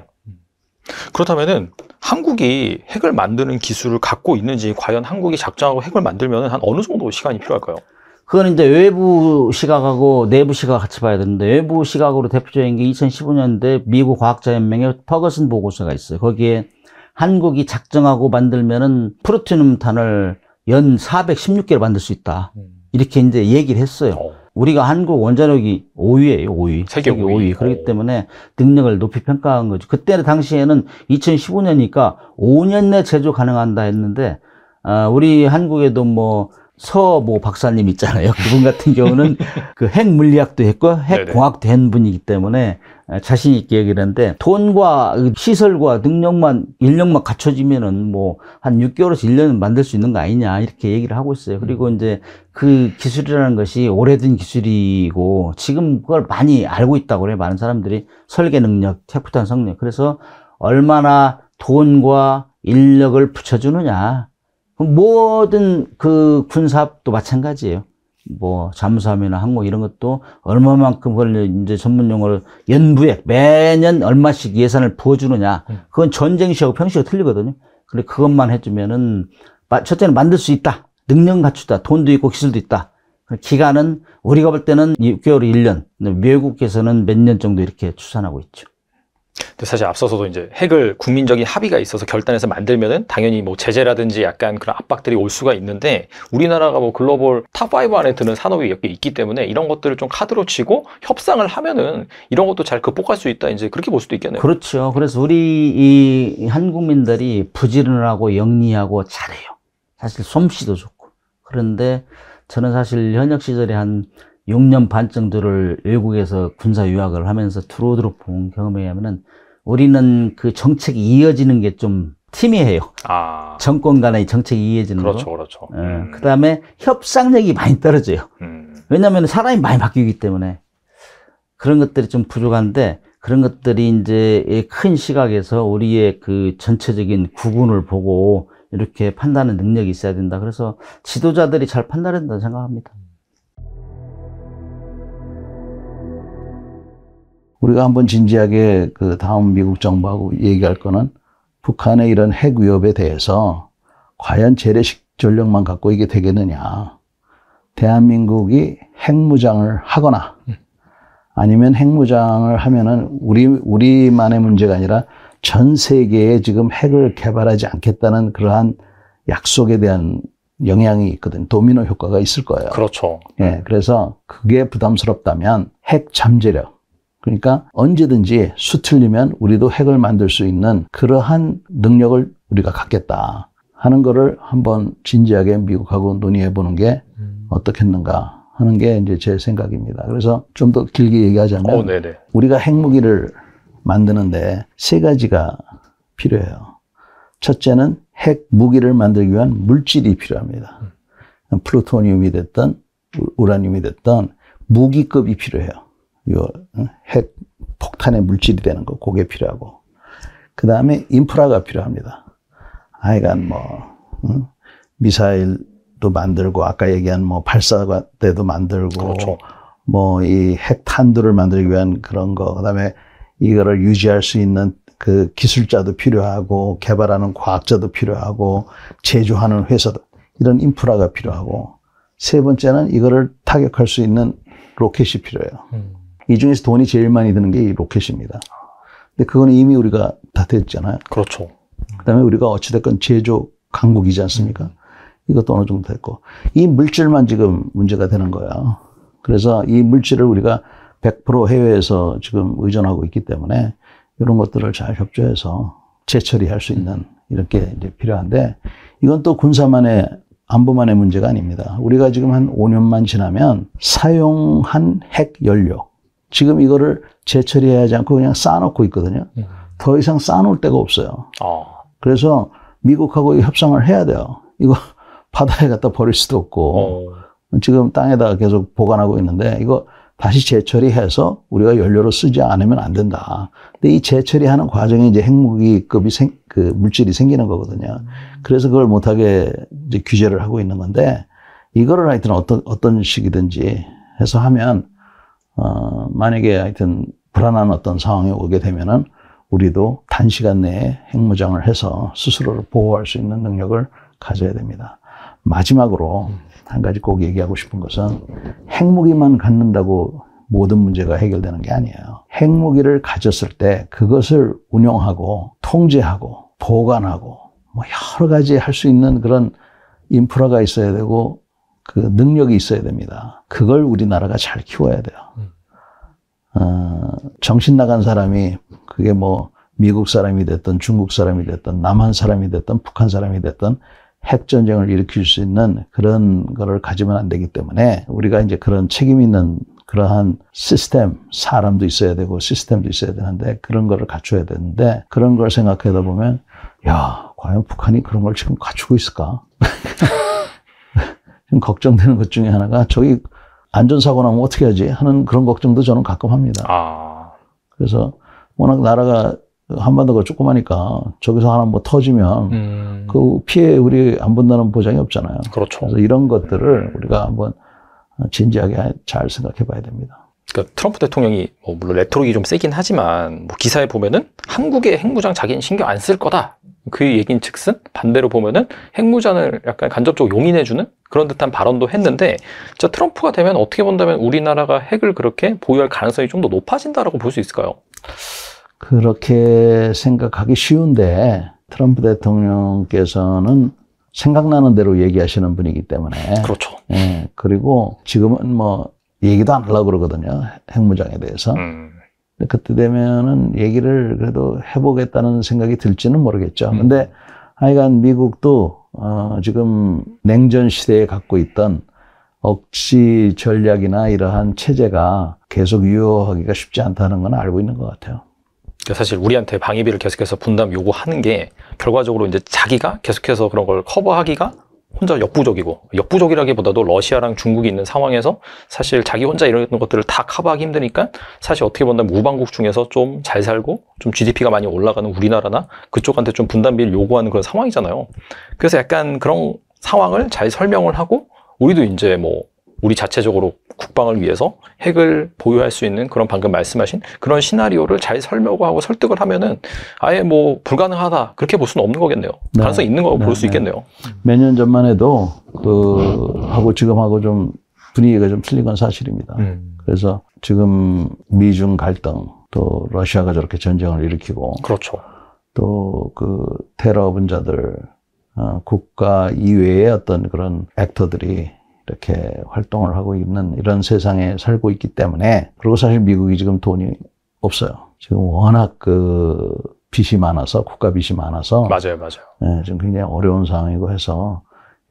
그렇다면은 한국이 핵을 만드는 기술을 갖고 있는지 과연 한국이 작정하고 핵을 만들면 한 어느 정도 시간이 필요할까요? 그건 이제 외부 시각하고 내부 시각 같이 봐야 되는데 외부 시각으로 대표적인 게 2015년대 미국 과학자연맹의 퍼거슨 보고서가 있어요. 거기에 한국이 작정하고 만들면은 프로티늄 탄을 연 416개를 만들 수 있다. 음. 이렇게 이제 얘기를 했어요. 어. 우리가 한국 원자력이 5위예요, 5위. 세계, 세계 5위. 5위. 그렇기 때문에 능력을 높이 평가한 거죠. 그때 당시에는 2015년이니까 5년 내 제조 가능한다 했는데 어, 우리 한국에도 뭐 서뭐 박사님 있잖아요. (laughs) 그분 같은 경우는 (laughs) 그 핵물리학도 했고 핵공학도 한 분이기 때문에 자신 있게 얘기를 하는데 돈과 그 시설과 능력만 인력만 갖춰지면은 뭐 한 6개월에서 1년은 만들 수 있는 거 아니냐 이렇게 얘기를 하고 있어요. 음. 그리고 이제 그 기술이라는 것이 오래된 기술이고 지금 그걸 많이 알고 있다고 그래요. 많은 사람들이 설계 능력, 태프탄 성능. 그래서 얼마나 돈과 인력을 붙여주느냐 모든 그 군사업도 마찬가지예요. 뭐 잠수함이나 항공 이런 것도 얼마만큼 그걸 이제 전문 용어로 연부액 매년 얼마씩 예산을 부어주느냐 음. 그건 전쟁 시하고 평시가 틀리거든요. 근데 그것만 해주면은 첫째는 만들 수 있다, 능력 갖추다, 돈도 있고 기술도 있다. 기간은 우리가 볼 때는 6개월, 1년, 미국에서는 몇 년 정도 이렇게 추산하고 있죠. 사실 앞서서도 이제 핵을 국민적인 합의가 있어서 결단해서 만들면은 당연히 뭐 제재라든지 약간 그런 압박들이 올 수가 있는데 우리나라가 뭐 글로벌 탑 5 안에 드는 산업이 몇 개 있기 때문에 이런 것들을 좀 카드로 치고 협상을 하면은 이런 것도 잘 극복할 수 있다 이제 그렇게 볼 수도 있겠네요. 그렇죠. 그래서 우리 이 한국민들이 부지런하고 영리하고 잘해요. 사실 솜씨도 좋고 그런데 저는 사실 현역 시절에 한 6년 반 정도를 외국에서 군사 유학을 하면서 트루드로 본 경험에 의하면은 우리는 그 정책이 이어지는 게 좀 팀이에요. 아. 정권 간의 정책이 이어지는 그렇죠, 거. 그렇죠, 그렇죠. 음. 그 다음에 협상력이 많이 떨어져요. 음. 왜냐하면 사람이 많이 바뀌기 때문에 그런 것들이 좀 부족한데 그런 것들이 이제 큰 시각에서 우리의 그 전체적인 구분을 보고 이렇게 판단하는 능력이 있어야 된다. 그래서 지도자들이 잘 판단한다 고 생각합니다. 우리가 한번 진지하게 그 다음 미국 정부하고 얘기할 거는 북한의 이런 핵 위협에 대해서 과연 재래식 전력만 갖고 이게 되겠느냐. 대한민국이 핵무장을 하거나 아니면 핵무장을 하면은 우리, 우리만의 문제가 아니라 전 세계에 지금 핵을 개발하지 않겠다는 그러한 약속에 대한 영향이 있거든. 도미노 효과가 있을 거예요. 그렇죠. 예. 그래서 그게 부담스럽다면 핵 잠재력. 그러니까 언제든지 수틀리면 우리도 핵을 만들 수 있는 그러한 능력을 우리가 갖겠다 하는 거를 한번 진지하게 미국하고 논의해 보는 게 음. 어떻겠는가 하는 게 이제 제 생각입니다. 그래서 좀 더 길게 얘기하자면 오, 어, 우리가 핵무기를 만드는데 세 가지가 필요해요. 첫째는 핵무기를 만들기 위한 물질이 필요합니다. 음. 플루토늄이 됐던 우라늄이 됐던 무기급이 필요해요. 핵 폭탄의 물질이 되는 거 그게 필요하고 그 다음에 인프라가 필요합니다. 하여간 뭐 미사일도 만들고 아까 얘기한 뭐 발사대도 만들고 그렇죠. 뭐이 핵탄두를 만들기 위한 그런 거 그다음에 이거를 유지할 수 있는 그 기술자도 필요하고 개발하는 과학자도 필요하고 제조하는 회사도 이런 인프라가 필요하고 세 번째는 이거를 타격할 수 있는 로켓이 필요해요. 음. 이 중에서 돈이 제일 많이 드는 게 이 로켓입니다. 근데 그거는 이미 우리가 다 됐잖아요. 그렇죠. 그다음에 우리가 어찌됐건 제조 강국이지 않습니까? 음. 이것도 어느 정도 됐고 이 물질만 지금 문제가 되는 거예요. 그래서 이 물질을 우리가 100% 해외에서 지금 의존하고 있기 때문에 이런 것들을 잘 협조해서 재처리할 수 있는 이렇게 이제 필요한데 이건 또 군사만의 안보만의 문제가 아닙니다. 우리가 지금 한 5년만 지나면 사용한 핵 연료 지금 이거를 재처리하지 않고 그냥 쌓아놓고 있거든요. 예. 더 이상 쌓아놓을 데가 없어요. 어. 그래서 미국하고 협상을 해야 돼요. 이거 (laughs) 바다에 갖다 버릴 수도 없고 어. 지금 땅에다가 계속 보관하고 있는데 이거 다시 재처리해서 우리가 연료로 쓰지 않으면 안 된다. 근데 이 재처리하는 과정에 이제 핵무기급이 생, 그 물질이 생기는 거거든요. 그래서 그걸 못하게 이제 규제를 하고 있는 건데 이거를 하여튼 어떤 어떤 식이든지 해서 하면 어, 만약에 하여튼 불안한 어떤 상황에 오게 되면은 우리도 단시간 내에 핵무장을 해서 스스로를 보호할 수 있는 능력을 가져야 됩니다. 마지막으로 음. 한 가지 꼭 얘기하고 싶은 것은 핵무기만 갖는다고 모든 문제가 해결되는 게 아니에요. 핵무기를 가졌을 때 그것을 운영하고 통제하고 보관하고 뭐 여러 가지 할 수 있는 그런 인프라가 있어야 되고 그 능력이 있어야 됩니다. 그걸 우리나라가 잘 키워야 돼요. 음. 어, 정신 나간 사람이 그게 뭐 미국 사람이 됐든 중국 사람이 됐든 남한 사람이 됐든 북한 사람이 됐든 핵전쟁을 일으킬 수 있는 그런 거를 가지면 안 되기 때문에 우리가 이제 그런 책임 있는 그러한 시스템, 사람도 있어야 되고 시스템도 있어야 되는데 그런 거를 갖춰야 되는데 그런 걸 생각하다 보면 야, 과연 북한이 그런 걸 지금 갖추고 있을까? (laughs) 지 걱정되는 것 중에 하나가 저기 안전사고 나면 어떻게 하지 하는 그런 걱정도 저는 가끔 합니다. 아. 그래서 워낙 나라가 한반도가 조그마니까 저기서 하나 뭐 터지면 음. 그 피해 우리 안 본다는 보장이 없잖아요. 그렇죠. 그래서 이런 것들을 우리가 한번 진지하게 잘 생각해 봐야 됩니다. 그러니까 트럼프 대통령이 뭐 물론 레토릭이 좀 세긴 하지만 뭐 기사에 보면은 한국의 핵무장 자기는 신경 안 쓸 거다 그 얘긴 즉슨 반대로 보면은 핵무장을 약간 간접적으로 용인해주는 그런 듯한 발언도 했는데 진짜 트럼프가 되면 어떻게 본다면 우리나라가 핵을 그렇게 보유할 가능성이 좀 더 높아진다라고 볼 수 있을까요? 그렇게 생각하기 쉬운데 트럼프 대통령께서는 생각나는 대로 얘기하시는 분이기 때문에 그렇죠. 예, 그리고 지금은 뭐 얘기도 안 하려고 그러거든요. 핵무장에 대해서. 음. 그때 되면은 얘기를 그래도 해보겠다는 생각이 들지는 모르겠죠. 음. 근데 하여간 미국도 어, 지금 냉전 시대에 갖고 있던 억지 전략이나 이러한 체제가 계속 유효하기가 쉽지 않다는 건 알고 있는 것 같아요. 그러니까 사실 우리한테 방위비를 계속해서 분담 요구하는 게 결과적으로 이제 자기가 계속해서 그런 걸 커버하기가 혼자 역부족이고 역부족이라기보다도 러시아랑 중국이 있는 상황에서 사실 자기 혼자 이런 것들을 다 커버하기 힘드니까 사실 어떻게 본다면 우방국 중에서 좀 잘 살고 좀 GDP가 많이 올라가는 우리나라나 그쪽한테 좀 분담비를 요구하는 그런 상황이잖아요. 그래서 약간 그런 상황을 잘 설명을 하고 우리도 이제 뭐 우리 자체적으로 국방을 위해서 핵을 보유할 수 있는 그런 방금 말씀하신 그런 시나리오를 잘 설명하고 설득을 하면은 아예 뭐 불가능하다 그렇게 볼 수는 없는 거겠네요. 네. 가능성 있는 거고 네. 볼수 네. 있겠네요. 몇 년 전만 해도 그 하고 지금하고 좀 분위기가 좀 틀린 건 사실입니다. 음. 그래서 지금 미중 갈등 또 러시아가 저렇게 전쟁을 일으키고 그렇죠. 또 그 테러 분자들 어, 국가 이외의 어떤 그런 액터들이 이렇게 활동을 하고 있는 이런 세상에 살고 있기 때문에 그리고 사실 미국이 지금 돈이 없어요. 지금 워낙 그 빚이 많아서 국가 빚이 많아서 맞아요, 맞아요. 예, 지금 굉장히 어려운 상황이고 해서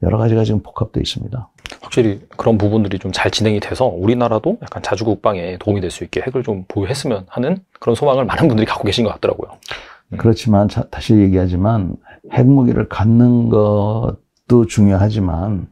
여러 가지가 지금 복합돼 있습니다. 확실히 그런 부분들이 좀 잘 진행이 돼서 우리나라도 약간 자주국방에 도움이 될 수 있게 핵을 좀 보유했으면 하는 그런 소망을 많은 분들이 갖고 계신 것 같더라고요. 음. 그렇지만 자, 다시 얘기하지만 핵무기를 갖는 것도 중요하지만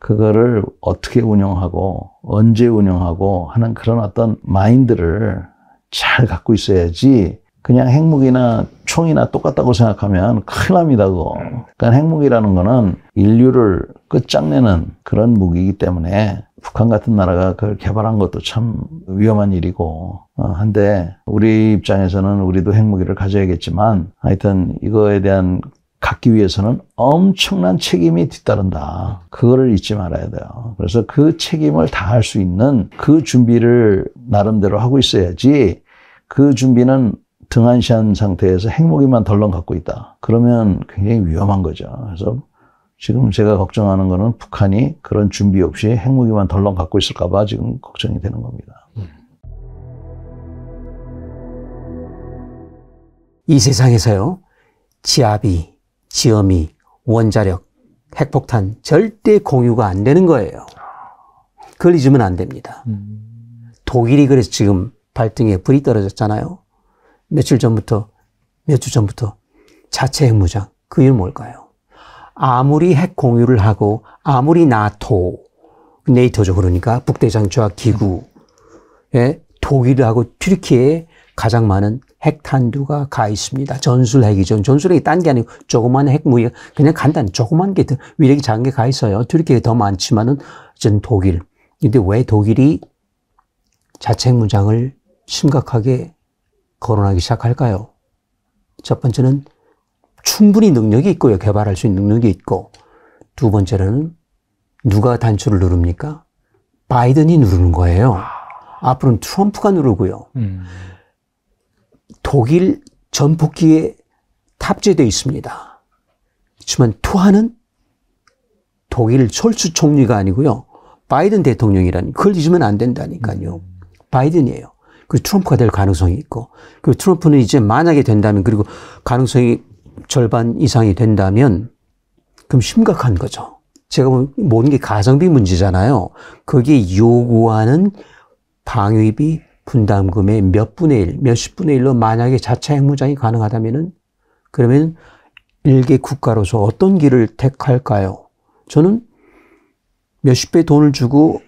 그거를 어떻게 운영하고 언제 운영하고 하는 그런 어떤 마인드를 잘 갖고 있어야지 그냥 핵무기나 총이나 똑같다고 생각하면 큰일 납니다, 그거. 그러니까 핵무기라는 거는 인류를 끝장내는 그런 무기이기 때문에 북한 같은 나라가 그걸 개발한 것도 참 위험한 일이고, 어, 한데 우리 입장에서는 우리도 핵무기를 가져야겠지만 하여튼 이거에 대한 갖기 위해서는 엄청난 책임이 뒤따른다. 그거를 잊지 말아야 돼요. 그래서 그 책임을 다할 수 있는 그 준비를 나름대로 하고 있어야지 그 준비는 등한시한 상태에서 핵무기만 덜렁 갖고 있다. 그러면 굉장히 위험한 거죠. 그래서 지금 제가 걱정하는 거는 북한이 그런 준비 없이 핵무기만 덜렁 갖고 있을까봐 지금 걱정이 되는 겁니다. 이 세상에서요, 지압이 지엄이, 원자력, 핵폭탄 절대 공유가 안 되는 거예요. 그걸 잊으면 안 됩니다. 음. 독일이 그래서 지금 발등에 불이 떨어졌잖아요. 며칠 전부터, 몇 주 전부터 자체 핵무장. 그 이유는 뭘까요? 아무리 핵 공유를 하고, 아무리 나토, 네이터죠 그러니까 북대장조합 기구, 에 예, 독일하고 튀르키에 가장 많은 핵 탄두가 가 있습니다. 전술핵이죠. 전술핵이 딴게 아니고 조그만 핵 무기 그냥 간단 조그만 게 위력이 작은 게 가 있어요. 튀리키가더 많지만은 전 독일. 근데 왜 독일이 자책 문장을 심각하게 거론하기 시작할까요? 첫 번째는 충분히 능력이 있고요. 개발할 수 있는 능력이 있고. 두 번째로는 누가 단추를 누릅니까? 바이든이 누르는 거예요. 아. 앞으로는 트럼프가 누르고요. 음. 독일 전폭기에 탑재되어 있습니다. 하지만 투하는 독일 철수 총리가 아니고요. 바이든 대통령이라니 그걸 잊으면 안 된다니까요. 바이든이에요. 그 트럼프가 될 가능성이 있고 그 트럼프는 이제 만약에 된다면 그리고 가능성이 절반 이상이 된다면 그럼 심각한 거죠. 제가 보면 모든 게 가성비 문제잖아요. 거기 요구하는 방위비 분담금의 몇 분의 일, 몇십 분의 일로 만약에 자차 핵무장이 가능하다면은 그러면 일개 국가로서 어떤 길을 택할까요? 저는 몇십 배 돈을 주고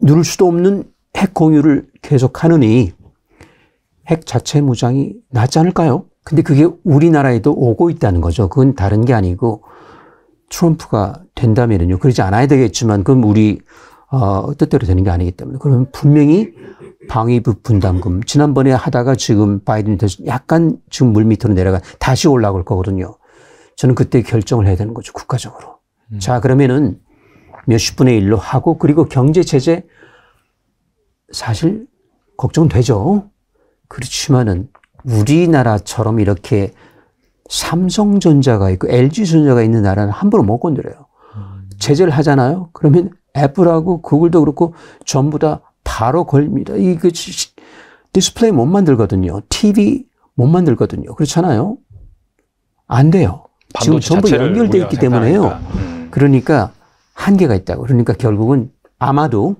누를 수도 없는 핵 공유를 계속하느니 핵 자체 무장이 낫지 않을까요? 근데 그게 우리나라에도 오고 있다는 거죠. 그건 다른 게 아니고 트럼프가 된다면요. 그러지 않아야 되겠지만 그럼 우리 어, 뜻대로 되는 게 아니기 때문에 그러면 분명히 방위부 분담금 지난번에 하다가 지금 바이든 대통 약간 지금 물 밑으로 내려가 다시 올라올 거거든요. 저는 그때 결정을 해야 되는 거죠 국가적으로. 음. 자 그러면은 몇십 분의 일로 하고 그리고 경제 체제 사실 걱정되죠. 그렇지만은 우리나라처럼 이렇게 삼성전자가 있고 LG전자가 있는 나라는 함부로 못 건드려요. 음. 제재를 하잖아요. 그러면 애플하고 구글도 그렇고 전부 다 바로 걸립니다. 이 그 디스플레이 못 만들거든요. TV 못 만들거든요. 그렇잖아요. 안 돼요. 지금 전부 연결돼 있기 때문에요. 음. 그러니까 한계가 있다고. 그러니까 결국은 아마도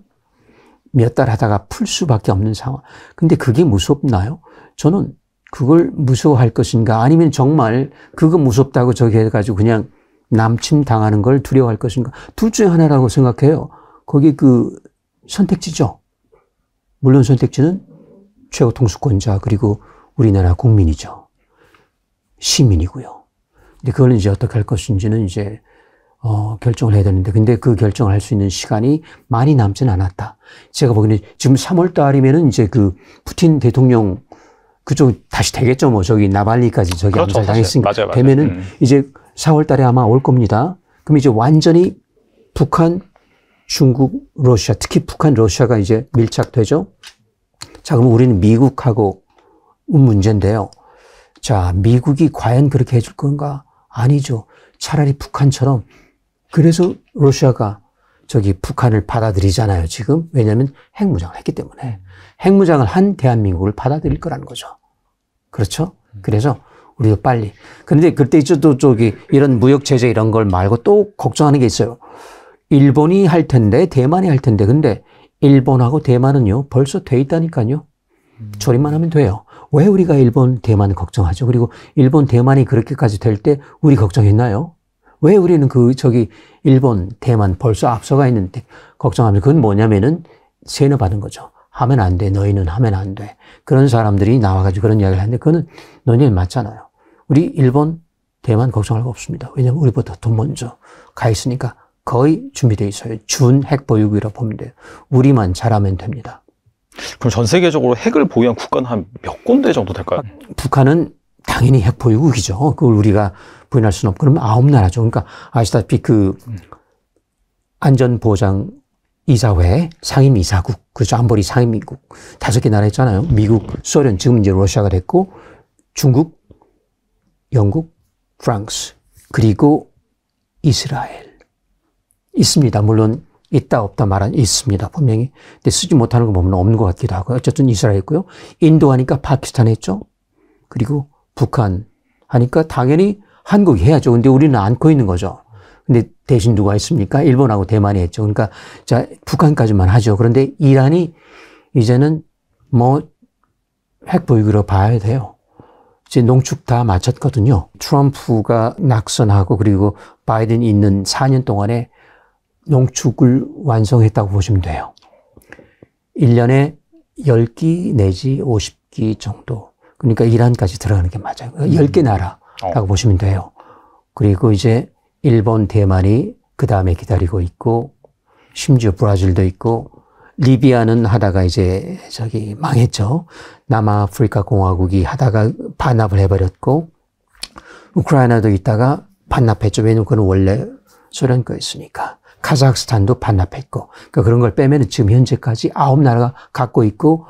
몇 달 하다가 풀 수밖에 없는 상황. 근데 그게 무섭나요? 저는 그걸 무서워할 것인가? 아니면 정말 그거 무섭다고 저기 해가지고 그냥 남침 당하는 걸 두려워할 것인가? 둘 중에 하나라고 생각해요. 거기 그 선택지죠. 물론 선택지는 최고 통수권자 그리고 우리나라 국민이죠. 시민이고요. 근데 그걸 이제 어떻게 할 것인지는 이제 어, 결정을 해야 되는데 근데 그 결정을 할 수 있는 시간이 많이 남진 않았다. 제가 보기에는 지금 3월 달이면은 이제 그 푸틴 대통령 그쪽 다시 되겠죠 뭐 저기 나발리까지 저기 그렇죠, 당했으니까 되면은 음. 이제 4월 달에 아마 올 겁니다. 그럼 이제 완전히 북한, 중국, 러시아, 특히 북한, 러시아가 이제 밀착되죠? 자, 그럼 우리는 미국하고 문제인데요. 자, 미국이 과연 그렇게 해줄 건가? 아니죠. 차라리 북한처럼. 그래서 러시아가 저기 북한을 받아들이잖아요, 지금. 왜냐면 핵무장을 했기 때문에. 핵무장을 한 대한민국을 받아들일 거라는 거죠. 그렇죠? 그래서 우리도 빨리. 그런데 그때 저도 저기 이런 무역 제재 이런 걸 말고 또 걱정하는 게 있어요. 일본이 할 텐데 대만이 할 텐데 근데 일본하고 대만은요 벌써 돼 있다니까요. 조립만 하면 돼요. 왜 우리가 일본 대만 걱정하죠? 그리고 일본 대만이 그렇게까지 될 때 우리 걱정했나요? 왜 우리는 그 저기 일본 대만 벌써 앞서가 있는데 걱정하면 그건 뭐냐면은 세뇌 받은 거죠. 하면 안 돼. 너희는 하면 안 돼. 그런 사람들이 나와가지고 그런 이야기를 하는데 그거는 너의는 맞잖아요. 우리 일본, 대만 걱정할 거 없습니다. 왜냐하면 우리보다 돈 먼저 가 있으니까 거의 준비되어 있어요. 준 핵 보유국이라고 보면 돼요. 우리만 잘하면 됩니다. 그럼 전 세계적으로 핵을 보유한 국가는 한 몇 군데 정도 될까요? 북한은 당연히 핵 보유국이죠. 그걸 우리가 부인할 수는 없고 그러면 아홉 나라죠. 그러니까 아시다시피 그 안전보장 이사회 상임 이사국 그죠 안보리 상임이국 다섯 개 나라 했잖아요. 미국, 소련 지금 이제 러시아가 됐고 중국, 영국, 프랑스, 그리고 이스라엘. 있습니다. 물론 있다 없다 말은 있습니다. 분명히. 근데 쓰지 못하는 거 보면 없는 것 같기도 하고. 요 어쨌든 이스라엘 있고요. 인도 하니까 파키스탄 했죠. 그리고 북한 하니까 당연히 한국이 해야죠. 근데 우리는 안고 있는 거죠. 근데 대신 누가 있습니까? 일본하고 대만이 했죠. 그러니까 자, 북한까지만 하죠. 그런데 이란이 이제는 뭐 핵보유기로 봐야 돼요. 이제 농축 다 마쳤거든요. 트럼프가 낙선하고 그리고 바이든이 있는 4년 동안에 농축을 완성했다고 보시면 돼요. 1년에 10기 내지 50기 정도. 그러니까 이란까지 들어가는 게 맞아요. 10개 그러니까 음. 나라라고 어. 보시면 돼요. 그리고 이제 일본, 대만이 그 다음에 기다리고 있고, 심지어 브라질도 있고, 리비아는 하다가 이제 저기 망했죠. 남아프리카 공화국이 하다가 반납을 해버렸고 우크라이나도 있다가 반납했죠. 왜냐면 그건 원래 소련 거였으니까. 카자흐스탄도 반납했고 그러니까 그런 걸 빼면 지금 현재까지 아홉 나라가 갖고 있고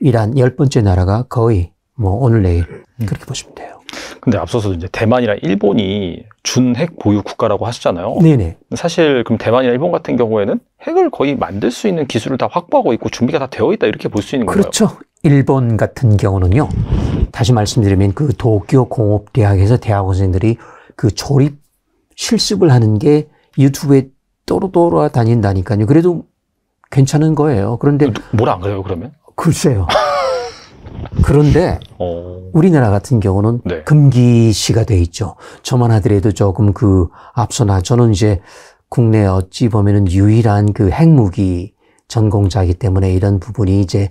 이란 열 번째 나라가 거의 뭐 오늘 내일 음. 그렇게 보시면 돼요. 근데 앞서서 이제 대만이랑 일본이 준핵 보유 국가라고 하셨잖아요. 네네. 사실 그럼 대만이나 일본 같은 경우에는 핵을 거의 만들 수 있는 기술을 다 확보하고 있고 준비가 다 되어 있다 이렇게 볼 수 있는 거예요. 그렇죠. 일본 같은 경우는요. 다시 말씀드리면 그 도쿄 공업대학에서 대학원생들이 그 조립 실습을 하는 게 유튜브에 또돌아 다닌다니까요. 그래도 괜찮은 거예요. 그런데 뭐라 안 그래요 그러면? 글쎄요. (laughs) 그런데 어... 우리나라 같은 경우는 네. 금기시가 돼 있죠. 저만 하더라도 조금 그 앞서나 저는 이제 국내 어찌 보면은 유일한 그 핵무기 전공자이기 때문에 이런 부분이 이제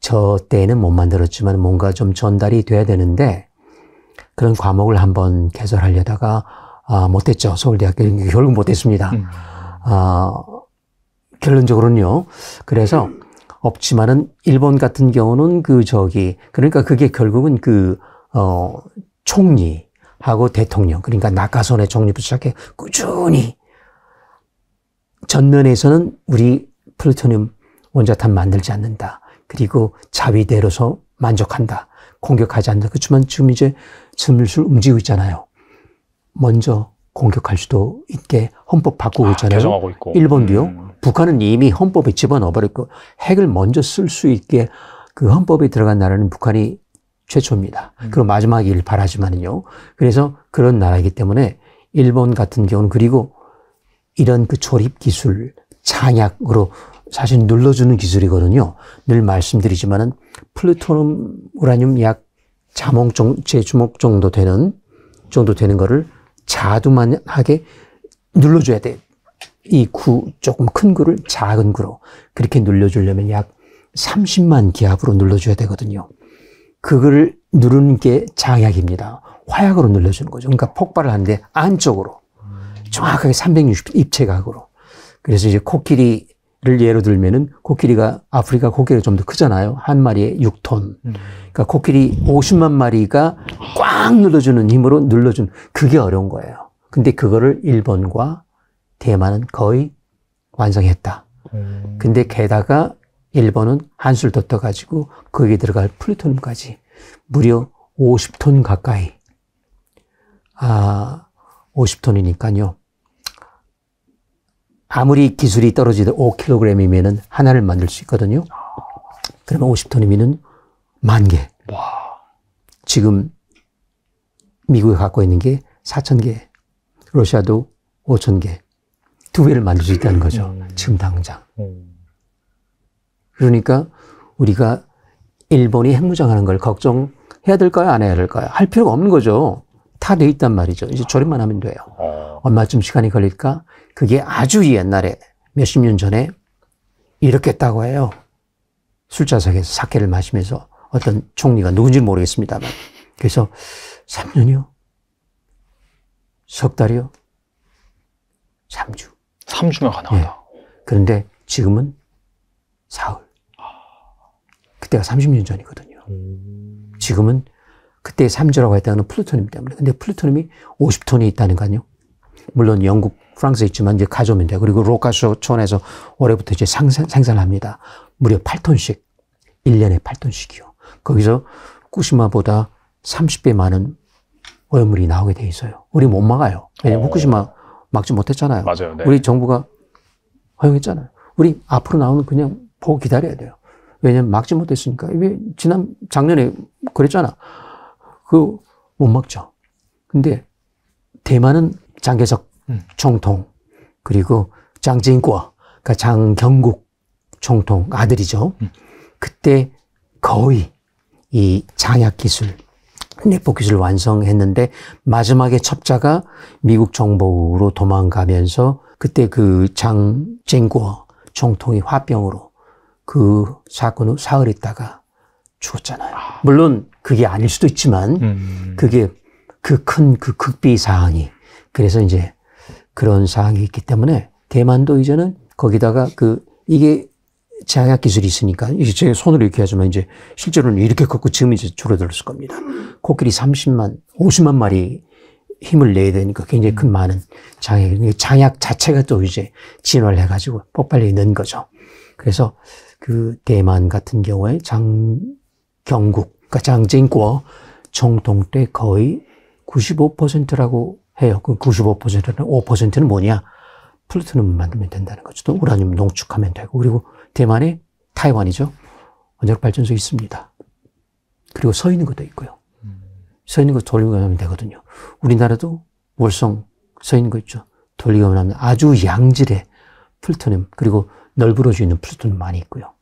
저 때에는 못 만들었지만 뭔가 좀 전달이 돼야 되는데 그런 과목을 한번 개설하려다가 아, 못했죠. 서울대학교 결국 못했습니다. 음. 아, 결론적으로는요. 그래서 없지만은 일본 같은 경우는 그 저기 그러니까 그게 결국은 그어 총리하고 대통령 그러니까 낙하선의 총리부터 시작해 꾸준히 전면에서는 우리 플루토늄 원자탄 만들지 않는다. 그리고 자위대로서 만족한다. 공격하지 않는다. 그렇지만 지금 이제 슬슬 움직이고 있잖아요. 먼저 공격할 수도 있게 헌법 바꾸고 아, 있잖아요. 아, 일본도요. 음. 북한은 이미 헌법에 집어넣어버렸고 핵을 먼저 쓸 수 있게 그 헌법에 들어간 나라는 북한이 최초입니다. 음. 그리고 마지막이길 바라지만요 그래서 그런 나라이기 때문에 일본 같은 경우는 그리고 이런 그 조립 기술, 창약으로 사실 눌러주는 기술이거든요. 늘 말씀드리지만은 플루토늄, 우라늄 약 자몽 종, 제 주먹 정도 되는, 정도 되는 거를 자두만하게 눌러줘야 돼. 이 구, 조금 큰 구를 작은 구로 그렇게 눌러주려면 약 30만 기압으로 눌러줘야 되거든요. 그걸 누르는 게 장약입니다. 화약으로 눌러주는 거죠. 그러니까 폭발을 하는데 안쪽으로 정확하게 360도 입체각으로. 그래서 이제 코끼리를 예로 들면은 코끼리가 아프리카 코끼리가 좀 더 크잖아요. 한 마리에 6톤. 그러니까 코끼리 50만 마리가 꽉 눌러주는 힘으로 눌러준 그게 어려운 거예요. 근데 그거를 일본과 대만은 거의 완성했다. 음. 근데 게다가 일본은 한술 더 떠가지고 거기에 들어갈 플루토늄까지 무려 50톤 가까이. 아, 50톤이니까요. 아무리 기술이 떨어지든 5kg이면은 하나를 만들 수 있거든요. 그러면 50톤이면은 만 개. 와. 지금 미국에 갖고 있는 게 4천 개, 러시아도 5천 개, 두 배를 만들 수 있다는 거죠. 음. 지금 당장. 음. 그러니까 우리가 일본이 핵무장하는 걸 걱정해야 될까요? 안 해야 될까요? 할 필요가 없는 거죠. 다 돼 있단 말이죠. 이제 조립만 하면 돼요. 어. 얼마쯤 시간이 걸릴까? 그게 아주 옛날에 몇 십 년 전에 이렇게 했다고 해요. 술자석에서 사케를 마시면서 어떤 총리가 누군지 모르겠습니다만. 그래서 3년이요? 석 달이요? 3주. 3주면 가능하다. 네. 그런데 지금은 사흘. 아. 그때가 30년 전이거든요. 지금은 그때 3주라고 했다는 플루토늄 때문에. 근데 플루토늄이 50톤이 있다는 거요 아니 물론 영국, 프랑스에 있지만 이제 가져옵니다. 그리고 로카쇼촌에서 올해부터 이제 상산, 생산합니다. 무려 8톤씩. 1년에 8톤씩이요. 거기서 후쿠시마보다 30배 많은 오염물이 나오게 돼 있어요. 우리 못 막아요. 왜냐면 어. 후쿠시마 막지 못했잖아요. 맞아요. 네. 우리 정부가 허용했잖아요. 우리 앞으로 나오는 그냥 보고 기다려야 돼요. 왜냐면 막지 못했으니까. 왜 지난 작년에 그랬잖아. 그못 막죠. 근데 대만은 장개석 음. 총통 그리고 장진과 그러니까 장경국 총통 아들이죠. 음. 그때 거의 이 장약 기술 핵폭 기술을 완성했는데 마지막에 첩자가 미국 정보로 도망가면서 그때 그 장쟁구어 총통이 화병으로 그 사건 후 사흘 있다가 죽었잖아요. 물론 그게 아닐 수도 있지만 음. 그게 그 큰 그 극비 사항이 그래서 이제 그런 사항이 있기 때문에 대만도 이제는 거기다가 그 이게 제약 기술이 있으니까 이제 손으로 이렇게 하지만 이제 실제로는 이렇게 컸고 지금 이제 줄어들었을 겁니다. 코끼리 30만, 50만 마리 힘을 내야 되니까 굉장히 큰 많은 장약, 장약 자체가 또 이제 진화를 해가지고 폭발력 있는 거죠. 그래서 그 대만 같은 경우에 장경국, 그러니까 장진고 정통 때 거의 95%라고 해요. 그 95%는 5%는 뭐냐? 플루토늄 만들면 된다는 거죠. 또 우라늄 농축하면 되고 그리고 대만의 타이완이죠. 원자력 발전소 있습니다. 그리고 서 있는 것도 있고요. 서 있는 거 돌리고 하면 되거든요. 우리나라도 월성 서 있는 거 있죠. 돌리고 하면 아주 양질의 플루토늄 그리고 널브러져 있는 플루토늄 많이 있고요.